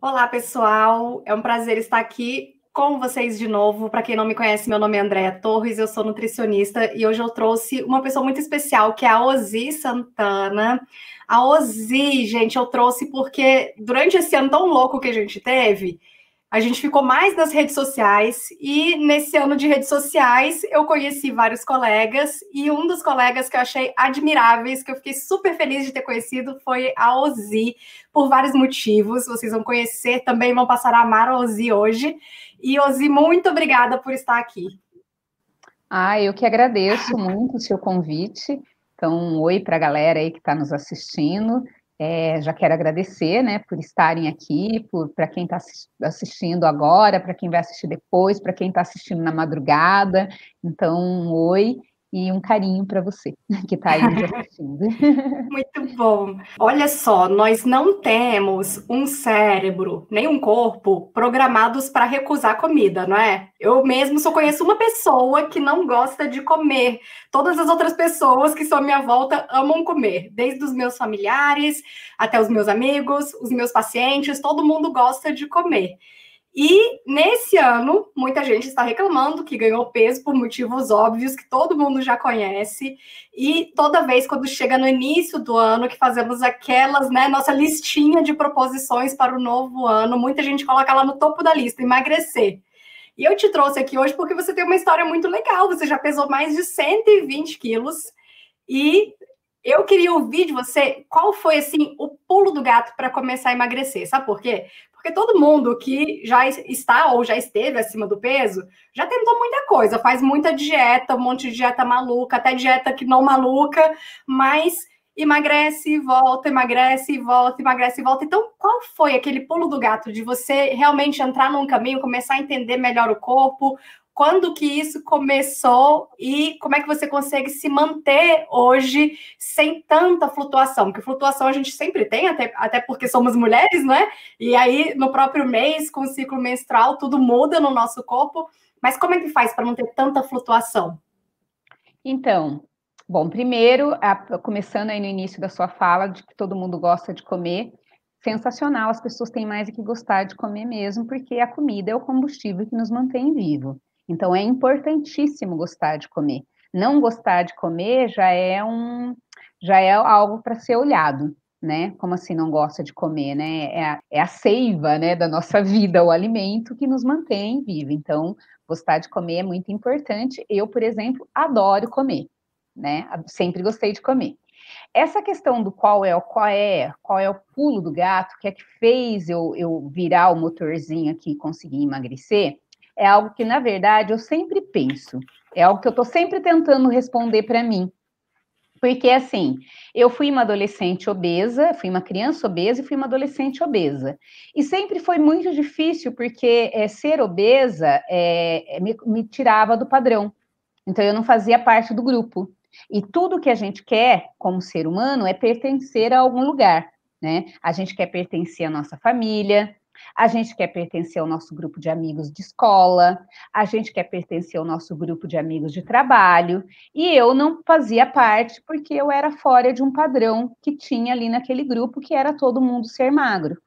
Olá, pessoal. É um prazer estar aqui com vocês de novo. Para quem não me conhece, meu nome é Andréa Torres, eu sou nutricionista e hoje eu trouxe uma pessoa muito especial, que é a Ozi Santana. A Ozi, gente, eu trouxe porque durante esse ano tão louco que a gente teve, a gente ficou mais nas redes sociais e nesse ano de redes sociais eu conheci vários colegas e um dos colegas que eu achei admiráveis, que eu fiquei super feliz de ter conhecido, foi a Ozi, por vários motivos. Vocês vão conhecer também, vão passar a amar a Ozi hoje. E Ozi, muito obrigada por estar aqui. Ah, eu que agradeço muito o seu convite. Então, um oi para a galera aí que está nos assistindo. É, já quero agradecer né, por estarem aqui, para quem está assistindo agora, para quem vai assistir depois, para quem está assistindo na madrugada. Então, oi e um carinho para você que está aí nos assistindo. Muito bom. Olha só, nós não temos um cérebro nem um corpo programados para recusar comida, não é? Eu mesmo só conheço uma pessoa que não gosta de comer. Todas as outras pessoas que são à minha volta amam comer, desde os meus familiares até os meus amigos, os meus pacientes, todo mundo gosta de comer. E nesse ano, muita gente está reclamando que ganhou peso por motivos óbvios que todo mundo já conhece. E toda vez quando chega no início do ano que fazemos aquelas, né, nossa listinha de proposições para o novo ano, muita gente coloca lá no topo da lista emagrecer. E eu te trouxe aqui hoje porque você tem uma história muito legal. Você já pesou mais de 120 quilos e eu queria ouvir de você qual foi assim o pulo do gato para começar a emagrecer. Sabe por quê? Porque todo mundo que já está ou já esteve acima do peso já tentou muita coisa, faz muita dieta, um monte de dieta maluca, até dieta que não maluca, mas emagrece e volta, emagrece e volta, emagrece e volta. Então, qual foi aquele pulo do gato de você realmente entrar num caminho, começar a entender melhor o corpo, quando que isso começou e como é que você consegue se manter hoje sem tanta flutuação? Porque flutuação a gente sempre tem, até, até porque somos mulheres, né? E aí, no próprio mês, com o ciclo menstrual, tudo muda no nosso corpo. Mas como é que faz para não ter tanta flutuação? Então, bom, primeiro, começando aí no início da sua fala, de que todo mundo gosta de comer, sensacional, as pessoas têm mais que gostar de comer mesmo, porque a comida é o combustível que nos mantém vivo. Então é importantíssimo gostar de comer. Não gostar de comer já é um já é algo para ser olhado, né? Como assim não gosta de comer, né? É a, é a seiva, né, da nossa vida, o alimento que nos mantém vivo. Então, gostar de comer é muito importante. Eu, por exemplo, adoro comer, né? Sempre gostei de comer. Essa questão do qual é o qual é, qual é o pulo do gato, que é que fez eu, eu virar o motorzinho aqui e conseguir emagrecer, é algo que, na verdade, eu sempre penso. É algo que eu estou sempre tentando responder para mim. Porque, assim, eu fui uma adolescente obesa, fui uma criança obesa e fui uma adolescente obesa. E sempre foi muito difícil, porque é, ser obesa é, me, me tirava do padrão. Então, eu não fazia parte do grupo. E tudo que a gente quer como ser humano é pertencer a algum lugar, né? A gente quer pertencer à nossa família, a gente quer pertencer ao nosso grupo de amigos de escola, a gente quer pertencer ao nosso grupo de amigos de trabalho, e eu não fazia parte porque eu era fora de um padrão que tinha ali naquele grupo, que era todo mundo ser magro.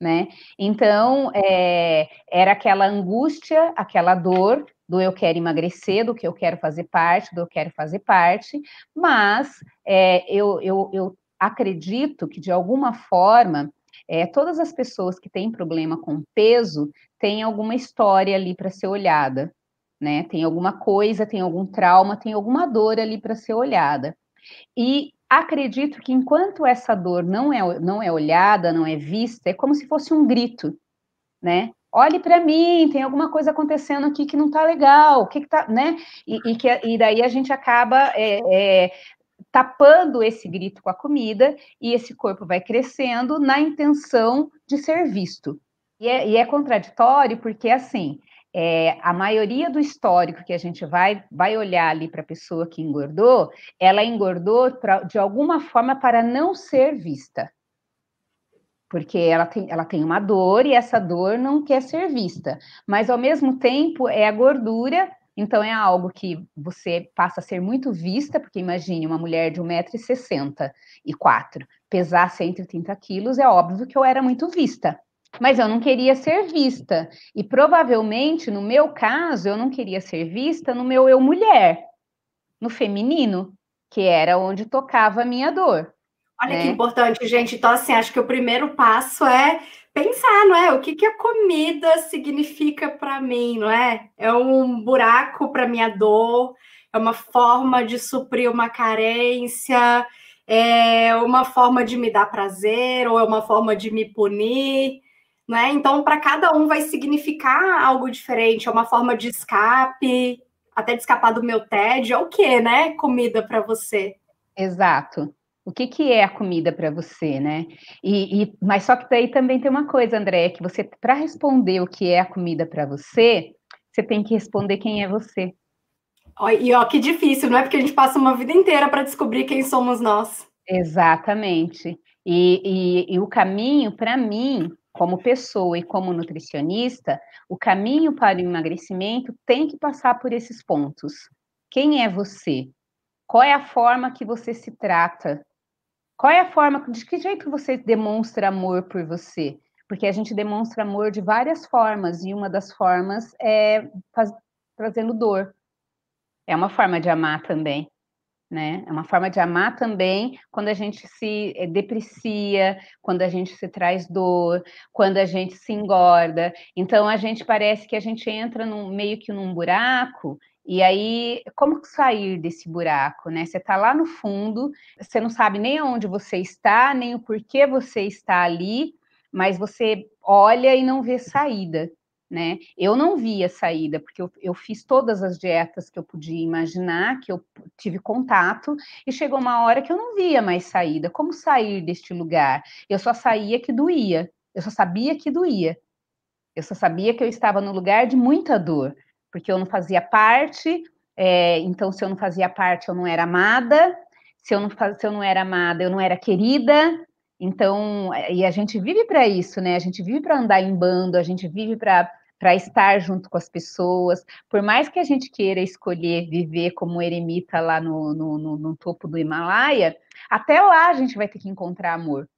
Né? Então, é, era aquela angústia, aquela dor do eu quero emagrecer, do que eu quero fazer parte, do eu quero fazer parte, mas é, eu, eu, eu acredito que, de alguma forma, é, todas as pessoas que têm problema com peso têm alguma história ali para ser olhada, né? Tem alguma coisa, tem algum trauma, tem alguma dor ali para ser olhada. E acredito que enquanto essa dor não é, não é olhada, não é vista, é como se fosse um grito, né? Olhe para mim, tem alguma coisa acontecendo aqui que não tá legal, o que, que tá, né? E, e, que, e daí a gente acaba é, é, tapando esse grito com a comida e esse corpo vai crescendo na intenção de ser visto. E é, e é contraditório porque, assim, é, a maioria do histórico que a gente vai, vai olhar ali para a pessoa que engordou, ela engordou pra, de alguma forma para não ser vista. Porque ela tem, ela tem uma dor e essa dor não quer ser vista. Mas, ao mesmo tempo, é a gordura então é algo que você passa a ser muito vista, porque imagine uma mulher de 1,64m pesar 130 quilos, é óbvio que eu era muito vista. Mas eu não queria ser vista. E provavelmente, no meu caso, eu não queria ser vista no meu eu mulher, no feminino, que era onde tocava a minha dor. Olha né? que importante, gente. Então, assim, acho que o primeiro passo é pensar, não é? O que, que a comida significa para mim, não é? É um buraco para minha dor, é uma forma de suprir uma carência, é uma forma de me dar prazer, ou é uma forma de me punir, né? Então, para cada um vai significar algo diferente, é uma forma de escape, até de escapar do meu tédio, é o que, né? Comida para você. Exato o que, que é a comida para você, né? E, e, mas só que daí também tem uma coisa, André, que você para responder o que é a comida para você, você tem que responder quem é você. e ó, que difícil, não é? Porque a gente passa uma vida inteira para descobrir quem somos nós. Exatamente. E, e, e o caminho, para mim, como pessoa e como nutricionista, o caminho para o emagrecimento tem que passar por esses pontos. Quem é você? Qual é a forma que você se trata? Qual é a forma, de que jeito você demonstra amor por você? Porque a gente demonstra amor de várias formas, e uma das formas é faz, trazendo dor. É uma forma de amar também, né? É uma forma de amar também quando a gente se eh, deprecia, quando a gente se traz dor, quando a gente se engorda. Então a gente parece que a gente entra num, meio que num buraco e aí, como sair desse buraco, né? Você está lá no fundo, você não sabe nem onde você está, nem o porquê você está ali, mas você olha e não vê saída, né? Eu não via saída, porque eu, eu fiz todas as dietas que eu podia imaginar, que eu tive contato, e chegou uma hora que eu não via mais saída. Como sair deste lugar? Eu só saía que doía, eu só sabia que doía. Eu só sabia que eu estava no lugar de muita dor, porque eu não fazia parte, é, então se eu não fazia parte, eu não era amada, se eu não, se eu não era amada, eu não era querida. Então, eh, e a gente vive para isso, né? A gente vive para andar em bando, a gente vive para para estar junto com as pessoas, por mais que a gente queira escolher viver como eremita lá no, no, no, no topo do Himalaia, até lá a gente vai ter que encontrar amor.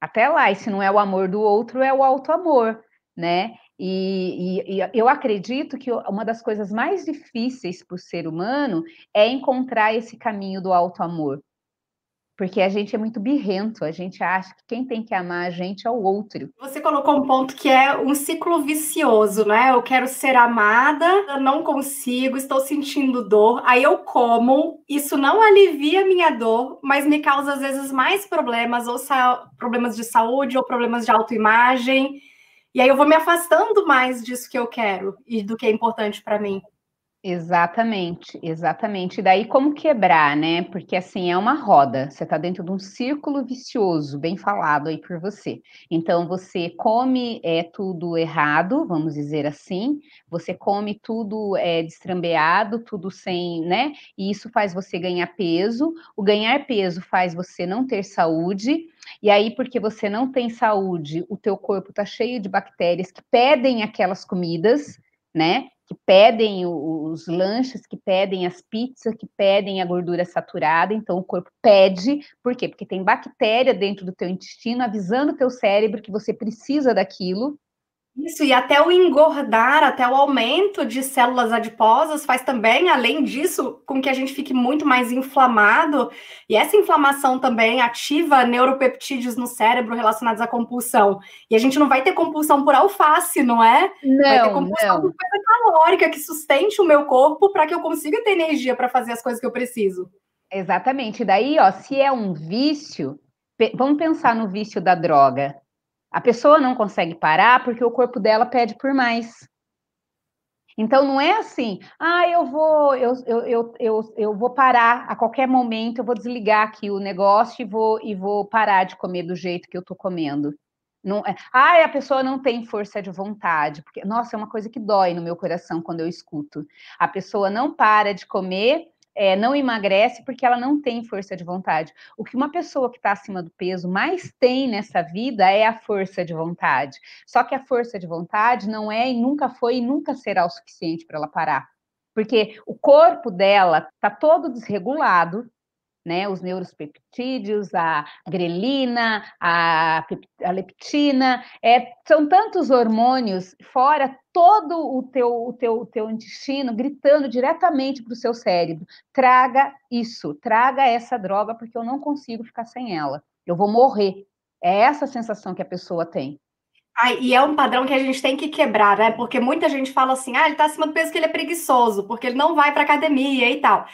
Até lá, e se não é o amor do outro, é o alto amor, né? E, e, e, eu acredito que uma das coisas mais difíceis para o ser humano é encontrar esse caminho do alto amor. Porque a gente é muito birrento, a gente acha que quem tem que amar a gente é o outro. Você colocou um ponto que é um ciclo vicioso, né? Eu quero ser amada, eu não consigo, estou sentindo dor, aí eu como, isso não alivia a minha dor, mas me causa às vezes mais problemas, ou problemas de saúde, ou problemas de autoimagem. E aí eu vou me afastando mais disso que eu quero e do que é importante para mim. Exatamente, exatamente. E daí como quebrar, né? Porque assim é uma roda, você está dentro de um círculo vicioso, bem falado aí por você. Então você come é tudo errado, vamos dizer assim, você come tudo é, destrambeado, tudo sem, né? E isso faz você ganhar peso, o ganhar peso faz você não ter saúde, e aí, porque você não tem saúde, o teu corpo está cheio de bactérias que pedem aquelas comidas, né? que pedem os lanches, que pedem as pizzas, que pedem a gordura saturada, então o corpo pede, por quê? Porque tem bactéria dentro do teu intestino avisando o teu cérebro que você precisa daquilo, isso, e até o engordar, até o aumento de células adiposas faz também, além disso, com que a gente fique muito mais inflamado. E essa inflamação também ativa neuropeptídeos no cérebro relacionados à compulsão. E a gente não vai ter compulsão por alface, não é? Não, vai ter compulsão não. por coisa calórica que sustente o meu corpo para que eu consiga ter energia para fazer as coisas que eu preciso. Exatamente. Daí, ó, se é um vício, vamos pensar no vício da droga a pessoa não consegue parar porque o corpo dela pede por mais. Então não é assim, ah, eu vou, eu, eu, eu, eu, vou parar a qualquer momento, eu vou desligar aqui o negócio e vou, e vou parar de comer do jeito que eu tô comendo. Não, ah, a pessoa não tem força de vontade, porque nossa, é uma coisa que dói no meu coração quando eu escuto. A pessoa não para de comer é, não emagrece porque ela não tem força de vontade. O que uma pessoa que está acima do peso mais tem nessa vida é a força de vontade. Só que a força de vontade não é e nunca foi e nunca será o suficiente para ela parar. Porque o corpo dela está todo desregulado, né? Os neuropeptídeos, a grelina, a, a leptina, é, são tantos hormônios, fora todo o teu, o teu, o teu intestino gritando diretamente para o seu cérebro: traga isso, traga essa droga, porque eu não consigo ficar sem ela, eu vou morrer. É essa a sensação que a pessoa tem. Ah, e é um padrão que a gente tem que quebrar, né? Porque muita gente fala assim: ah, ele tá acima do peso que ele é preguiçoso, porque ele não vai para academia e tal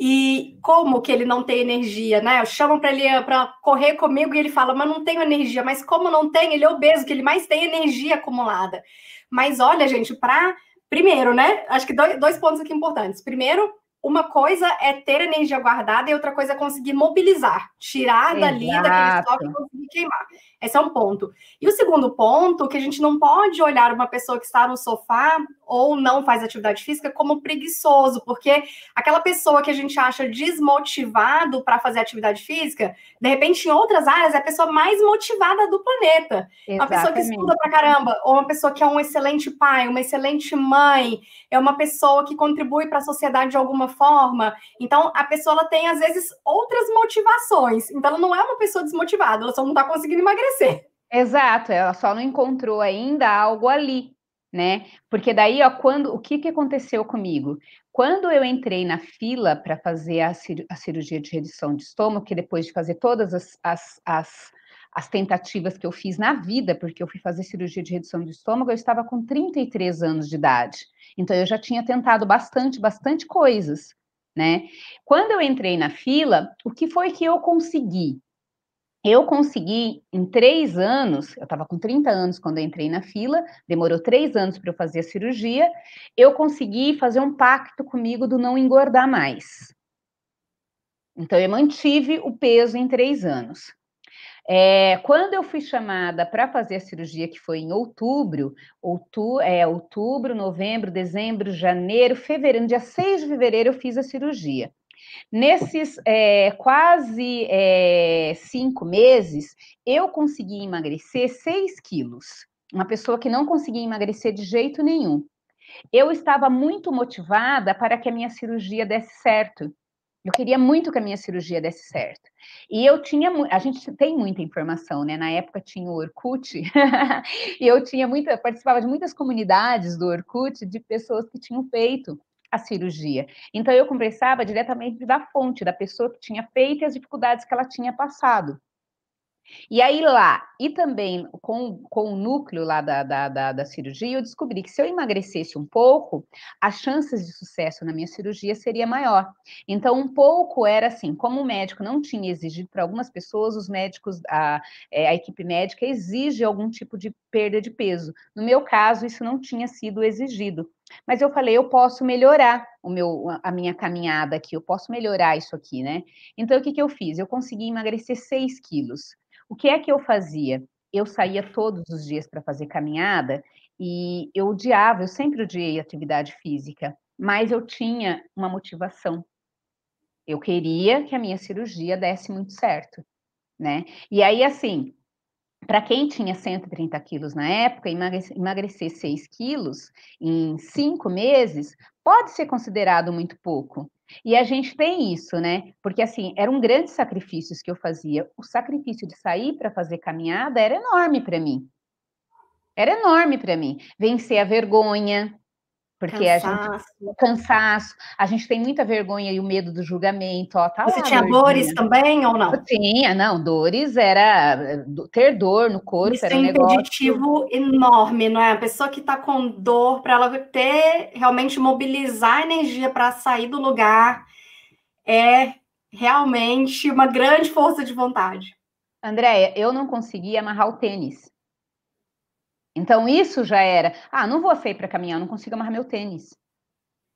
e como que ele não tem energia, né? chamo para ele para correr comigo e ele fala, mas não tenho energia. Mas como não tem, ele é obeso, que ele mais tem energia acumulada. Mas olha, gente, para primeiro, né? Acho que dois, dois pontos aqui importantes. Primeiro, uma coisa é ter energia guardada e outra coisa é conseguir mobilizar, tirar Exato. dali daquele estoque e conseguir queimar. Esse é um ponto. E o segundo ponto, que a gente não pode olhar uma pessoa que está no sofá ou não faz atividade física como preguiçoso, porque aquela pessoa que a gente acha desmotivado para fazer atividade física, de repente em outras áreas é a pessoa mais motivada do planeta. Exatamente. Uma pessoa que estuda pra caramba, ou uma pessoa que é um excelente pai, uma excelente mãe, é uma pessoa que contribui para a sociedade de alguma forma. Então a pessoa ela tem às vezes outras motivações. Então ela não é uma pessoa desmotivada, ela só não está conseguindo emagrecer acontecer. Exato, ela só não encontrou ainda algo ali, né? Porque daí, ó, quando o que, que aconteceu comigo? Quando eu entrei na fila para fazer a, cir a, cirurgia de redução de estômago, que depois de fazer todas as, as, as, as, tentativas que eu fiz na vida, porque eu fui fazer cirurgia de redução de estômago, eu estava com 33 anos de idade. Então, eu já tinha tentado bastante, bastante coisas, né? Quando eu entrei na fila, o que foi que eu consegui? Eu consegui, em três anos, eu estava com 30 anos quando entrei na fila, demorou três anos para eu fazer a cirurgia, eu consegui fazer um pacto comigo do não engordar mais. Então, eu mantive o peso em três anos. É, quando eu fui chamada para fazer a cirurgia, que foi em outubro, outu é, outubro, novembro, dezembro, janeiro, fevereiro, no dia 6 de fevereiro eu fiz a cirurgia. Nesses é, quase é, cinco meses, eu consegui emagrecer seis quilos. Uma pessoa que não conseguia emagrecer de jeito nenhum. Eu estava muito motivada para que a minha cirurgia desse certo. Eu queria muito que a minha cirurgia desse certo. E eu tinha, a gente tem muita informação, né? Na época tinha o Orkut, e eu tinha muita, participava de muitas comunidades do Orkut de pessoas que tinham feito a cirurgia. Então, eu conversava diretamente da fonte, da pessoa que tinha feito e as dificuldades que ela tinha passado. E aí lá, e também com, com o núcleo lá da, da, da, da, cirurgia, eu descobri que se eu emagrecesse um pouco, as chances de sucesso na minha cirurgia seria maior. Então, um pouco era assim, como o médico não tinha exigido para algumas pessoas, os médicos, a, é, a equipe médica exige algum tipo de perda de peso. No meu caso, isso não tinha sido exigido. Mas eu falei, eu posso melhorar o meu, a minha caminhada aqui, eu posso melhorar isso aqui, né? Então, o que, que eu fiz? Eu consegui emagrecer 6 quilos. O que é que eu fazia? Eu saía todos os dias para fazer caminhada e eu odiava, eu sempre odiei atividade física, mas eu tinha uma motivação. Eu queria que a minha cirurgia desse muito certo, né? E aí, assim, para quem tinha 130 quilos na época, emagrecer 6 quilos em cinco meses pode ser considerado muito pouco. E a gente tem isso, né? Porque assim, eram grandes sacrifícios que eu fazia. O sacrifício de sair para fazer caminhada era enorme para mim. Era enorme para mim. Vencer a vergonha, porque cansaço. a gente cansaço, a gente tem muita vergonha e o medo do julgamento, ó, tá Você lá, tinha dorzinha. dores também ou não? Eu tinha, não, dores era ter dor no corpo, Isso era é um negócio enorme, não é? A pessoa que tá com dor para ela ter realmente mobilizar a energia para sair do lugar é realmente uma grande força de vontade. Andréia, eu não conseguia amarrar o tênis. Então isso já era, ah, não vou sair para caminhar, não consigo amarrar meu tênis.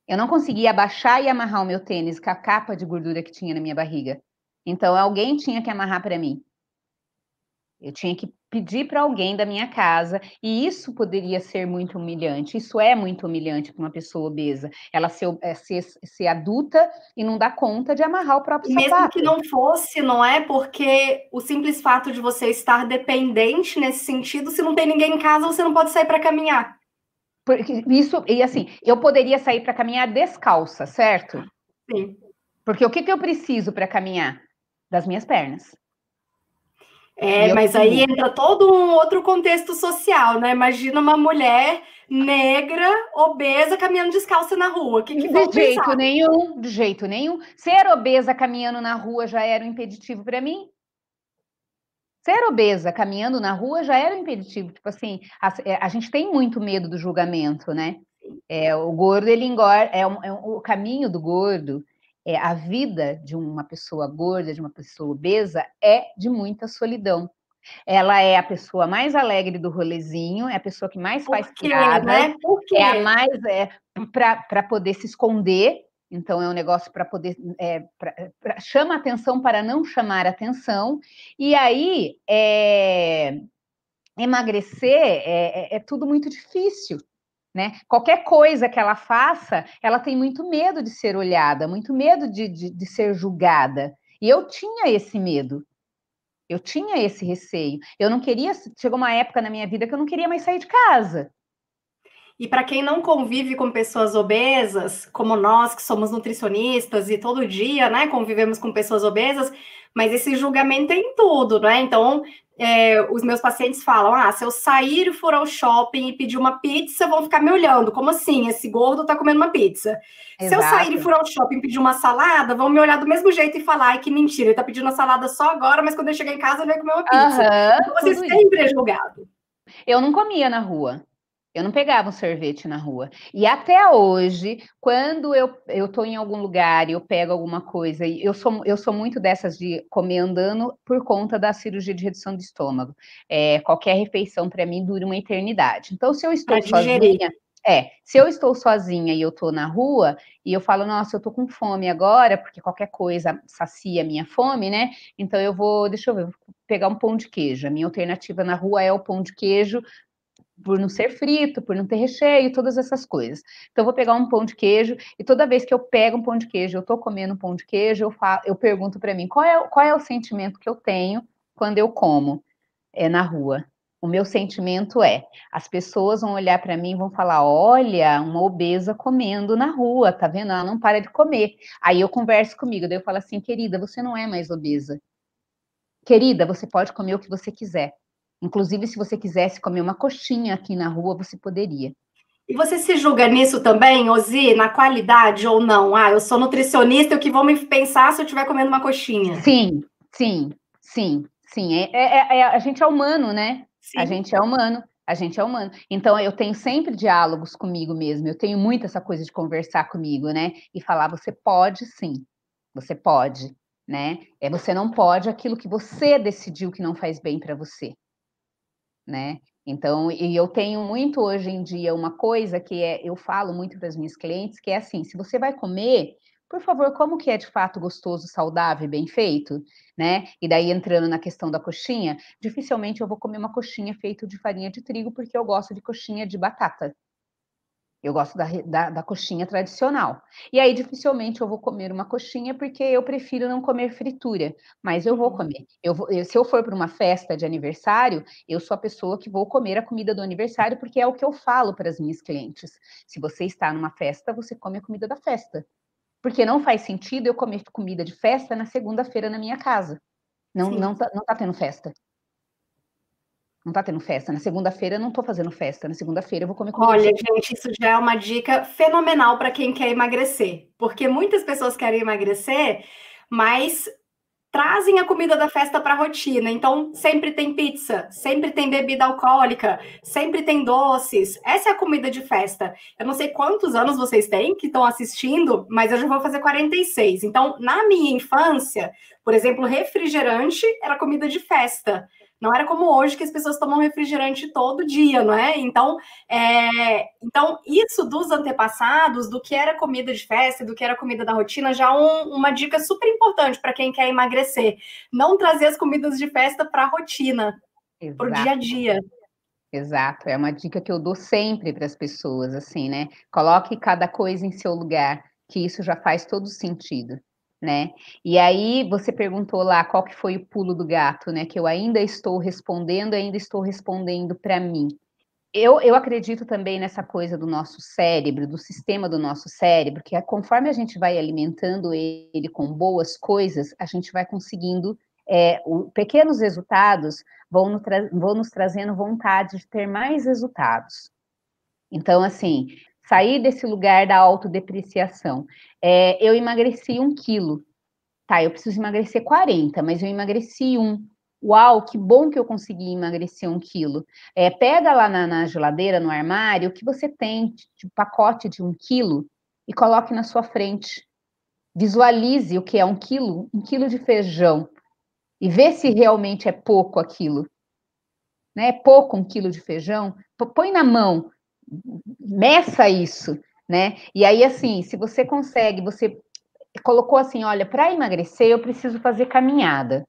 Eu não conseguia abaixar e amarrar o meu tênis com a capa de gordura que tinha na minha barriga. Então alguém tinha que amarrar para mim. Eu tinha que pedir para alguém da minha casa, e isso poderia ser muito humilhante, isso é muito humilhante para uma pessoa obesa, ela ser, é, ser, ser, adulta e não dar conta de amarrar o próprio e sapato. Mesmo que não fosse, não é? Porque o simples fato de você estar dependente nesse sentido, se não tem ninguém em casa, você não pode sair para caminhar. Porque isso, e assim, eu poderia sair para caminhar descalça, certo? Sim. Porque o que, que eu preciso para caminhar? Das minhas pernas. É, é, mas aí entra todo um outro contexto social, né? Imagina uma mulher negra, obesa, caminhando descalça na rua. Que que de jeito pensar? nenhum, de jeito nenhum. Ser obesa caminhando na rua já era um impeditivo para mim? Ser obesa caminhando na rua já era um impeditivo. Tipo assim, a, é, a gente tem muito medo do julgamento, né? É, o gordo, ele engorda, é, um, é um, o caminho do gordo é, a vida de uma pessoa gorda, de uma pessoa obesa, é de muita solidão. Ela é a pessoa mais alegre do rolezinho, é a pessoa que mais faz né? piada, né? Por quê? é a mais é, para poder se esconder. Então é um negócio para poder é, pra, pra, chama atenção para não chamar atenção. E aí é, emagrecer é, é, é tudo muito difícil. Né? Qualquer coisa que ela faça, ela tem muito medo de ser olhada, muito medo de, de, de ser julgada. E eu tinha esse medo, eu tinha esse receio. Eu não queria. Chegou uma época na minha vida que eu não queria mais sair de casa. E para quem não convive com pessoas obesas, como nós que somos nutricionistas e todo dia, né, convivemos com pessoas obesas, mas esse julgamento é em tudo, né? Então, é, os meus pacientes falam: ah, se eu sair e for ao shopping e pedir uma pizza, vão ficar me olhando. Como assim? Esse gordo tá comendo uma pizza. Exato. Se eu sair e for ao shopping e pedir uma salada, vão me olhar do mesmo jeito e falar: ai, que mentira, ele tá pedindo a salada só agora, mas quando eu chegar em casa, ele vai comer uma pizza. Uhum, então, você sempre isso. é julgado. Eu não comia na rua. Eu não pegava um sorvete na rua. E até hoje, quando eu estou em algum lugar e eu pego alguma coisa, e eu sou, eu sou muito dessas de comer andando por conta da cirurgia de redução de estômago. É, qualquer refeição para mim dura uma eternidade. Então, se eu estou sozinha. É, se eu estou sozinha e eu estou na rua e eu falo, nossa, eu estou com fome agora, porque qualquer coisa sacia a minha fome, né? Então eu vou, deixa eu ver, pegar um pão de queijo. A minha alternativa na rua é o pão de queijo por não ser frito, por não ter recheio, todas essas coisas. Então, eu vou pegar um pão de queijo e toda vez que eu pego um pão de queijo, eu estou comendo um pão de queijo, eu, falo, eu pergunto para mim qual é, qual é o sentimento que eu tenho quando eu como é, na rua. O meu sentimento é: as pessoas vão olhar para mim e vão falar: olha, uma obesa comendo na rua, tá vendo? Ela não para de comer. Aí eu converso comigo, daí eu falo assim: querida, você não é mais obesa. Querida, você pode comer o que você quiser. Inclusive, se você quisesse comer uma coxinha aqui na rua, você poderia. E você se julga nisso também, Ozi, na qualidade ou não? Ah, eu sou nutricionista, o que vou me pensar se eu estiver comendo uma coxinha? Sim, sim, sim, sim. É, é, é, é a gente é humano, né? Sim. A gente é humano. A gente é humano. Então, eu tenho sempre diálogos comigo mesmo. Eu tenho muito essa coisa de conversar comigo, né? E falar, você pode sim. Você pode, né? É, você não pode aquilo que você decidiu que não faz bem para você né? Então, e eu tenho muito hoje em dia uma coisa que é, eu falo muito para as minhas clientes, que é assim, se você vai comer, por favor, como que é de fato gostoso, saudável e bem feito, né? E daí entrando na questão da coxinha, dificilmente eu vou comer uma coxinha feita de farinha de trigo, porque eu gosto de coxinha de batata, eu gosto da, da, da, coxinha tradicional. E aí, dificilmente eu vou comer uma coxinha, porque eu prefiro não comer fritura. Mas eu vou uhum. comer. Eu vou, eu, se eu for para uma festa de aniversário, eu sou a pessoa que vou comer a comida do aniversário, porque é o que eu falo para as minhas clientes. Se você está numa festa, você come a comida da festa. Porque não faz sentido eu comer comida de festa na segunda-feira na minha casa. Não, está não, tá, não tá tendo festa não tá tendo festa. Na segunda-feira eu não tô fazendo festa. Na segunda-feira eu vou comer Olha, gente, isso já é uma dica fenomenal para quem quer emagrecer. Porque muitas pessoas querem emagrecer, mas trazem a comida da festa para a rotina. Então, sempre tem pizza, sempre tem bebida alcoólica, sempre tem doces. Essa é a comida de festa. Eu não sei quantos anos vocês têm que estão assistindo, mas eu já vou fazer 46. Então, na minha infância, por exemplo, refrigerante era comida de festa. Não era como hoje que as pessoas tomam refrigerante todo dia, não é? Então, é, então isso dos antepassados, do que era comida de festa, do que era comida da rotina, já é um, uma dica super importante para quem quer emagrecer. Não trazer as comidas de festa para a rotina, para o dia a dia. Exato, é uma dica que eu dou sempre para as pessoas, assim, né? Coloque cada coisa em seu lugar, que isso já faz todo sentido né? E aí você perguntou lá qual que foi o pulo do gato, né? Que eu ainda estou respondendo, ainda estou respondendo para mim. Eu, eu acredito também nessa coisa do nosso cérebro, do sistema do nosso cérebro, que é conforme a gente vai alimentando ele com boas coisas, a gente vai conseguindo é, o, pequenos resultados vão, no, vão nos trazendo vontade de ter mais resultados. Então, assim, sair desse lugar da autodepreciação. É, eu emagreci um quilo, tá? Eu preciso emagrecer 40, mas eu emagreci um. Uau, que bom que eu consegui emagrecer um quilo. É, pega lá na, na geladeira, no armário, o que você tem de um pacote de um quilo e coloque na sua frente. Visualize o que é um quilo, um quilo de feijão e vê se realmente é pouco aquilo. Né? É pouco um quilo de feijão? Põe na mão meça isso, né? E aí, assim, se você consegue, você colocou assim: olha, para emagrecer eu preciso fazer caminhada.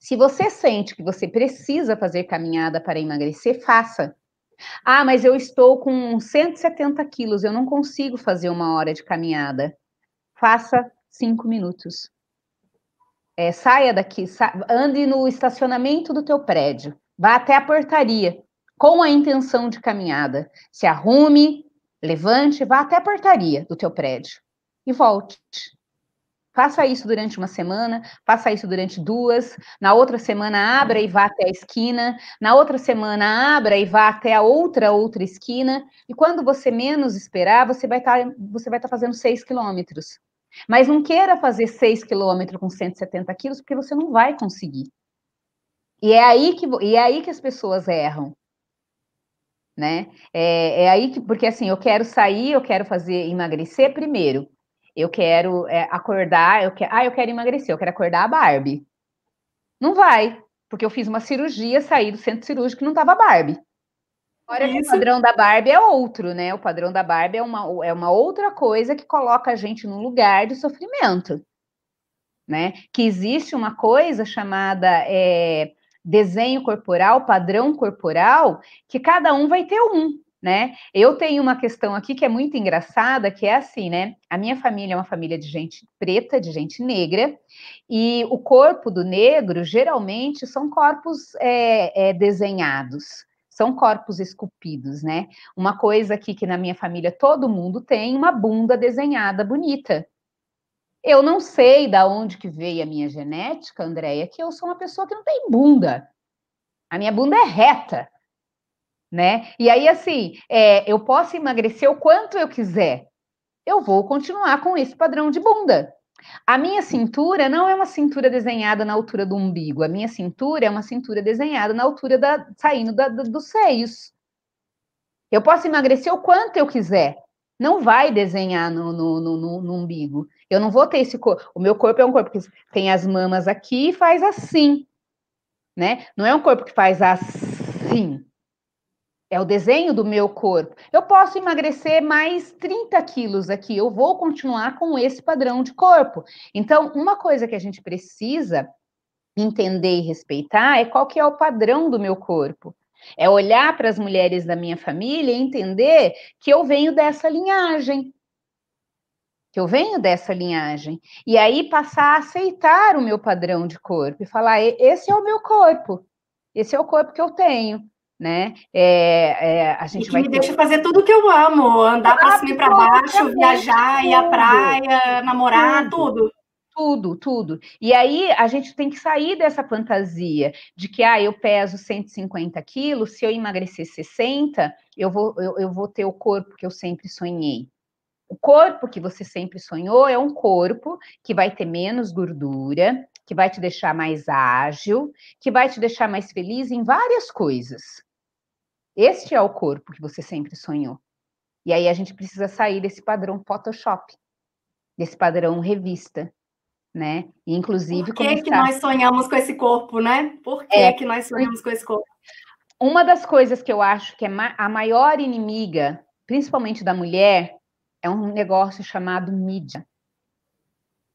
Se você sente que você precisa fazer caminhada para emagrecer, faça. Ah, mas eu estou com 170 quilos, eu não consigo fazer uma hora de caminhada. Faça cinco minutos. É, saia daqui, sa ande no estacionamento do teu prédio, vá até a portaria, com a intenção de caminhada. Se arrume, levante, vá até a portaria do teu prédio e volte. Faça isso durante uma semana, faça isso durante duas. Na outra semana, abra e vá até a esquina. Na outra semana, abra e vá até a outra, outra esquina. E quando você menos esperar, você vai estar tá, você vai tá fazendo seis quilômetros. Mas não queira fazer seis quilômetros com 170 quilos, porque você não vai conseguir. E é aí que, e é aí que as pessoas erram né? É, é aí que, porque assim, eu quero sair, eu quero fazer emagrecer primeiro. Eu quero é, acordar, eu quero, ah, eu quero emagrecer, eu quero acordar a Barbie. Não vai, porque eu fiz uma cirurgia, saí do centro cirúrgico e não tava Barbie. Agora é o padrão da Barbie é outro, né? O padrão da Barbie é uma, é uma outra coisa que coloca a gente num lugar de sofrimento, né? Que existe uma coisa chamada é, desenho corporal, padrão corporal, que cada um vai ter um, né? Eu tenho uma questão aqui que é muito engraçada, que é assim, né? A minha família é uma família de gente preta, de gente negra, e o corpo do negro geralmente são corpos é, é, desenhados, são corpos esculpidos, né? Uma coisa aqui que na minha família todo mundo tem, uma bunda desenhada bonita, eu não sei da onde que veio a minha genética, Andréia, que eu sou uma pessoa que não tem bunda. A minha bunda é reta, né? E aí, assim, é, eu posso emagrecer o quanto eu quiser. Eu vou continuar com esse padrão de bunda. A minha cintura não é uma cintura desenhada na altura do umbigo. A minha cintura é uma cintura desenhada na altura da saindo da, da, dos seios. Eu posso emagrecer o quanto eu quiser não vai desenhar no, no, no, no umbigo. Eu não vou ter esse corpo. O meu corpo é um corpo que tem as mamas aqui e faz assim. Né? Não é um corpo que faz assim. É o desenho do meu corpo. Eu posso emagrecer mais 30 quilos aqui, eu vou continuar com esse padrão de corpo. Então, uma coisa que a gente precisa entender e respeitar é qual que é o padrão do meu corpo. É olhar para as mulheres da minha família e entender que eu venho dessa linhagem. Que eu venho dessa linhagem. E aí passar a aceitar o meu padrão de corpo e falar: esse é o meu corpo, esse é o corpo que eu tenho. Né? É, é, a gente e vai me ter... deixa fazer tudo que eu amo: andar ah, para cima e para baixo, viajar, ir à praia, namorar, tudo. tudo. Tudo, tudo. E aí a gente tem que sair dessa fantasia de que, ah, eu peso 150 quilos, se eu emagrecer 60, eu vou, eu, eu vou ter o corpo que eu sempre sonhei. O corpo que você sempre sonhou é um corpo que vai ter menos gordura, que vai te deixar mais ágil, que vai te deixar mais feliz em várias coisas. Este é o corpo que você sempre sonhou. E aí a gente precisa sair desse padrão Photoshop, desse padrão revista, né? Inclusive. Por que, é que nós sonhamos com esse corpo, né? Por que, é, que nós sonhamos com esse corpo? Uma das coisas que eu acho que é ma a maior inimiga, principalmente da mulher, é um negócio chamado mídia.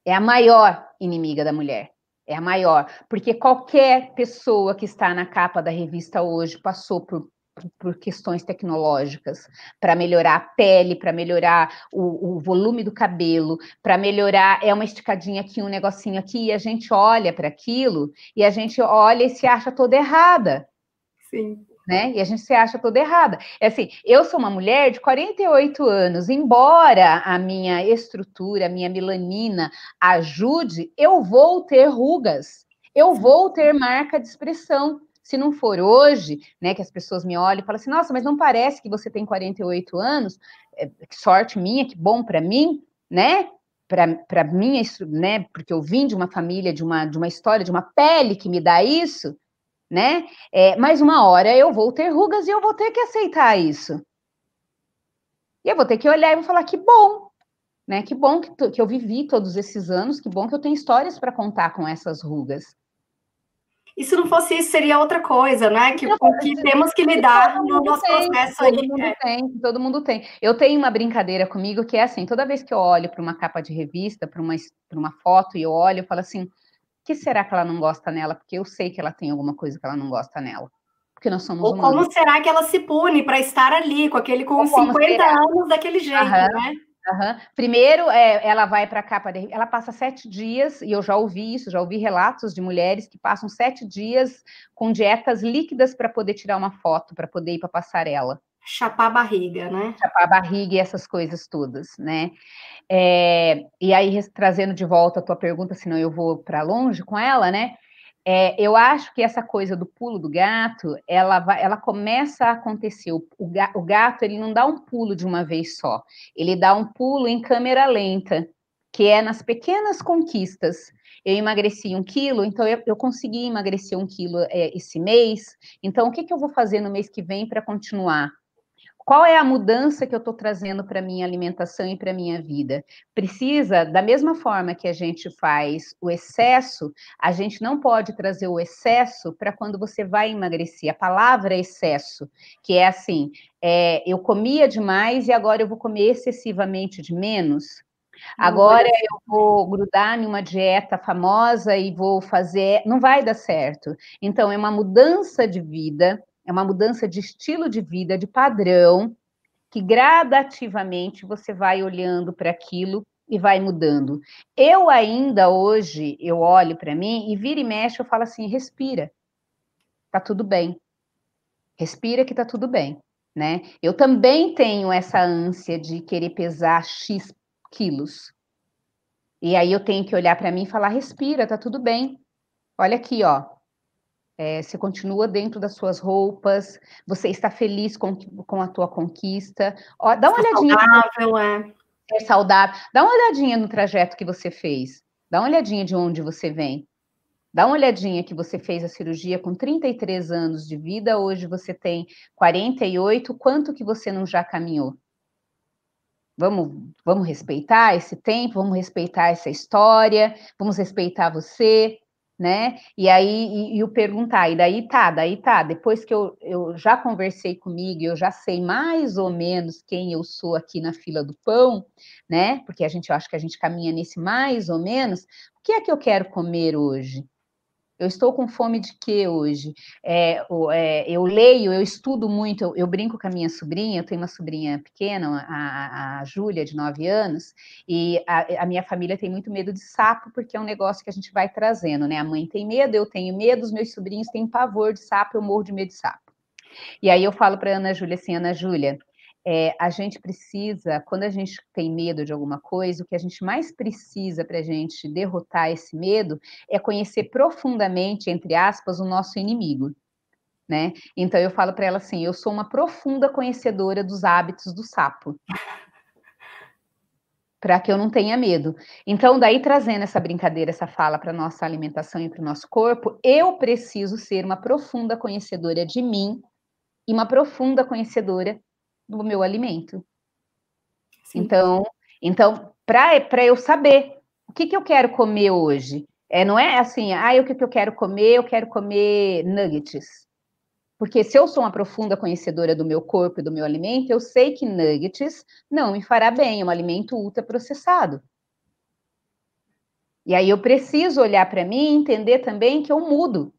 É a maior inimiga da mulher. É a maior. Porque qualquer pessoa que está na capa da revista hoje passou por por questões tecnológicas, para melhorar a pele, para melhorar o, o, volume do cabelo, para melhorar é uma esticadinha aqui, um negocinho aqui, e a gente olha para aquilo e a gente olha e se acha toda errada. Sim. Né? E a gente se acha toda errada. É assim, eu sou uma mulher de 48 anos, embora a minha estrutura, a minha melanina ajude, eu vou ter rugas, eu vou ter marca de expressão se não for hoje, né, que as pessoas me olham e falam assim: nossa, mas não parece que você tem 48 anos, que é, sorte minha, que bom para mim, né? Para mim, né? Porque eu vim de uma família, de uma, de uma história, de uma pele que me dá isso, né? É, mas uma hora eu vou ter rugas e eu vou ter que aceitar isso. E eu vou ter que olhar e vou falar: que bom, né? Que bom que, que, eu vivi todos esses anos, que bom que eu tenho histórias para contar com essas rugas e se não fosse isso, seria outra coisa, né? Que, não, que temos que lidar no nosso tem, processo todo aí. Todo mundo né? tem, todo mundo tem. Eu tenho uma brincadeira comigo que é assim, toda vez que eu olho para uma capa de revista, para uma, uma foto, e eu olho, eu falo assim, o que será que ela não gosta nela? Porque eu sei que ela tem alguma coisa que ela não gosta nela. Porque nós somos Ou como será que ela se pune para estar ali, com aquele com Ou 50 anos daquele jeito, Aham. né? Uhum. Primeiro, é, ela vai para a capa, de, ela passa sete dias, e eu já ouvi isso, já ouvi relatos de mulheres que passam sete dias com dietas líquidas para poder tirar uma foto, para poder ir para a passarela. Chapar a barriga, né? Chapar a barriga e essas coisas todas, né? É, e aí, trazendo de volta a tua pergunta, senão eu vou para longe com ela, né? É, eu acho que essa coisa do pulo do gato, ela, vai, ela começa a acontecer. O, o, gato ele não dá um pulo de uma vez só, ele dá um pulo em câmera lenta, que é nas pequenas conquistas. Eu emagreci um quilo, então eu, eu consegui emagrecer um quilo é, esse mês. Então, o que, que eu vou fazer no mês que vem para continuar? qual é a mudança que eu estou trazendo para minha alimentação e para minha vida? Precisa, da mesma forma que a gente faz o excesso, a gente não pode trazer o excesso para quando você vai emagrecer. A palavra excesso, que é assim, é, eu comia demais e agora eu vou comer excessivamente de menos. Agora eu vou grudar em uma dieta famosa e vou fazer. Não vai dar certo. Então, é uma mudança de vida é uma mudança de estilo de vida, de padrão, que gradativamente você vai olhando para aquilo e vai mudando. Eu ainda hoje, eu olho para mim e vira e mexe, eu falo assim, respira. Tá tudo bem. Respira que tá tudo bem, né? Eu também tenho essa ânsia de querer pesar X quilos. E aí eu tenho que olhar para mim e falar, respira, tá tudo bem. Olha aqui, ó, é, você continua dentro das suas roupas, você está feliz com, com a tua conquista. Ó, dá uma é olhadinha. Saudável, é. É saudável. Dá uma olhadinha no trajeto que você fez. Dá uma olhadinha de onde você vem. Dá uma olhadinha que você fez a cirurgia com 33 anos de vida, hoje você tem 48, quanto que você não já caminhou? Vamos, vamos respeitar esse tempo, vamos respeitar essa história, vamos respeitar você, né? E aí, e, o perguntar, e daí tá, daí tá, depois que eu, eu já conversei comigo, eu já sei mais ou menos quem eu sou aqui na fila do pão, né? Porque a gente, eu acho que a gente caminha nesse mais ou menos, o que é que eu quero comer hoje? Eu estou com fome de quê hoje? É, é, eu leio, eu estudo muito, eu, eu, brinco com a minha sobrinha, eu tenho uma sobrinha pequena, a, a Júlia, de 9 anos, e a, a, minha família tem muito medo de sapo, porque é um negócio que a gente vai trazendo, né? A mãe tem medo, eu tenho medo, os meus sobrinhos têm pavor de sapo, eu morro de medo de sapo. E aí eu falo para Ana Júlia assim, Ana Júlia, é, a gente precisa, quando a gente tem medo de alguma coisa, o que a gente mais precisa para a gente derrotar esse medo é conhecer profundamente, entre aspas, o nosso inimigo. Né? Então eu falo para ela assim: eu sou uma profunda conhecedora dos hábitos do sapo. para que eu não tenha medo. Então, daí trazendo essa brincadeira, essa fala para nossa alimentação e para o nosso corpo, eu preciso ser uma profunda conhecedora de mim e uma profunda conhecedora do meu alimento. Sim. Então, então para eu saber o que, que eu quero comer hoje, é, não é assim, ah, o que, que eu quero comer? Eu quero comer nuggets. Porque se eu sou uma profunda conhecedora do meu corpo e do meu alimento, eu sei que nuggets não me fará bem, é um alimento ultraprocessado. E aí eu preciso olhar para mim e entender também que eu mudo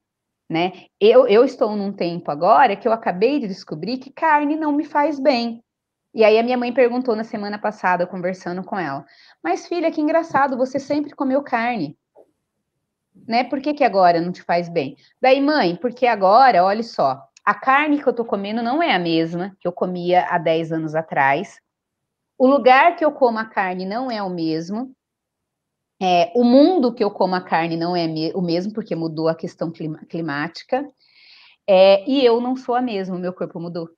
né? Eu, eu estou num tempo agora que eu acabei de descobrir que carne não me faz bem. E aí a minha mãe perguntou na semana passada, conversando com ela, mas filha, que engraçado, você sempre comeu carne. Né? Por que, que agora não te faz bem? Daí, mãe, porque agora, olha só, a carne que eu tô comendo não é a mesma que eu comia há 10 anos atrás. O lugar que eu como a carne não é o mesmo. É, o mundo que eu como a carne não é o mesmo, porque mudou a questão climática. É, e eu não sou a mesma, meu corpo mudou.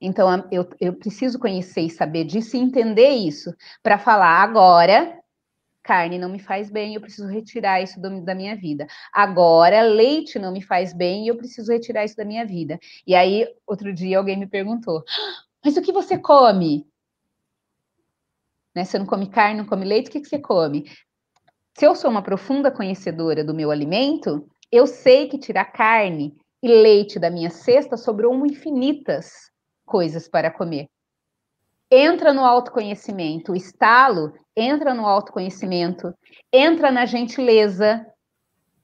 Então, eu, eu preciso conhecer e saber disso e entender isso para falar agora. Carne não me faz bem, eu preciso retirar isso do, da minha vida. Agora, leite não me faz bem, eu preciso retirar isso da minha vida. E aí, outro dia, alguém me perguntou: ah, Mas o que você come? né? Você não come carne, não come leite, o que, que você come? Se eu sou uma profunda conhecedora do meu alimento, eu sei que tirar carne e leite da minha cesta sobrou infinitas coisas para comer. Entra no autoconhecimento, o estalo entra no autoconhecimento, entra na gentileza,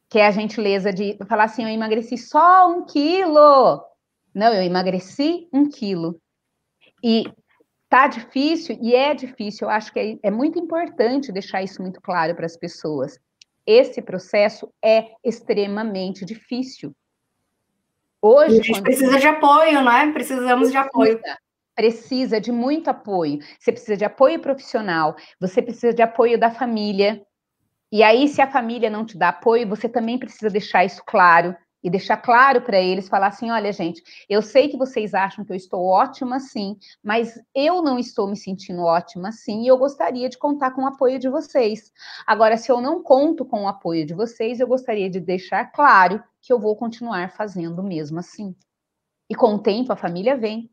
que é a gentileza de falar assim: eu emagreci só um quilo. Não, eu emagreci um quilo. E Tá difícil e é difícil. Eu acho que é, é muito importante deixar isso muito claro para as pessoas. Esse processo é extremamente difícil. Hoje, a gente quando... precisa de apoio, né? Precisamos precisa, de apoio. Precisa de muito apoio. Você precisa de apoio profissional, você precisa de apoio da família. E aí, se a família não te dá apoio, você também precisa deixar isso claro e deixar claro para eles, falar assim, olha gente, eu sei que vocês acham que eu estou ótima sim, mas eu não estou me sentindo ótima sim, e eu gostaria de contar com o apoio de vocês. Agora, se eu não conto com o apoio de vocês, eu gostaria de deixar claro que eu vou continuar fazendo mesmo assim. E com o tempo a família vem.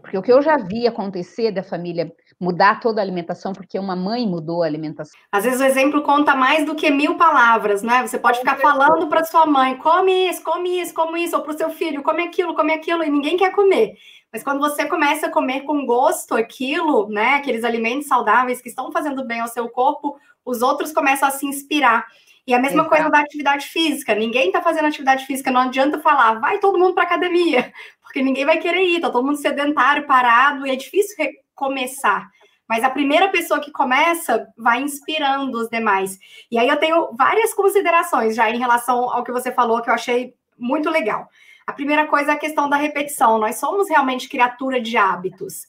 Porque o que eu já vi acontecer da família mudar toda a alimentação, porque uma mãe mudou a alimentação. Às vezes o exemplo conta mais do que mil palavras, né? Você pode ficar falando para sua mãe, come isso, come isso, come isso, ou para o seu filho, come aquilo, come aquilo, e ninguém quer comer. Mas quando você começa a comer com gosto aquilo, né? Aqueles alimentos saudáveis que estão fazendo bem ao seu corpo, os outros começam a se inspirar. E a mesma Exato. coisa da atividade física. Ninguém está fazendo atividade física, não adianta falar, vai todo mundo para academia, porque ninguém vai querer ir, tá todo mundo sedentário, parado, e é difícil começar. Mas a primeira pessoa que começa vai inspirando os demais. E aí eu tenho várias considerações já em relação ao que você falou, que eu achei muito legal. A primeira coisa é a questão da repetição. Nós somos realmente criatura de hábitos.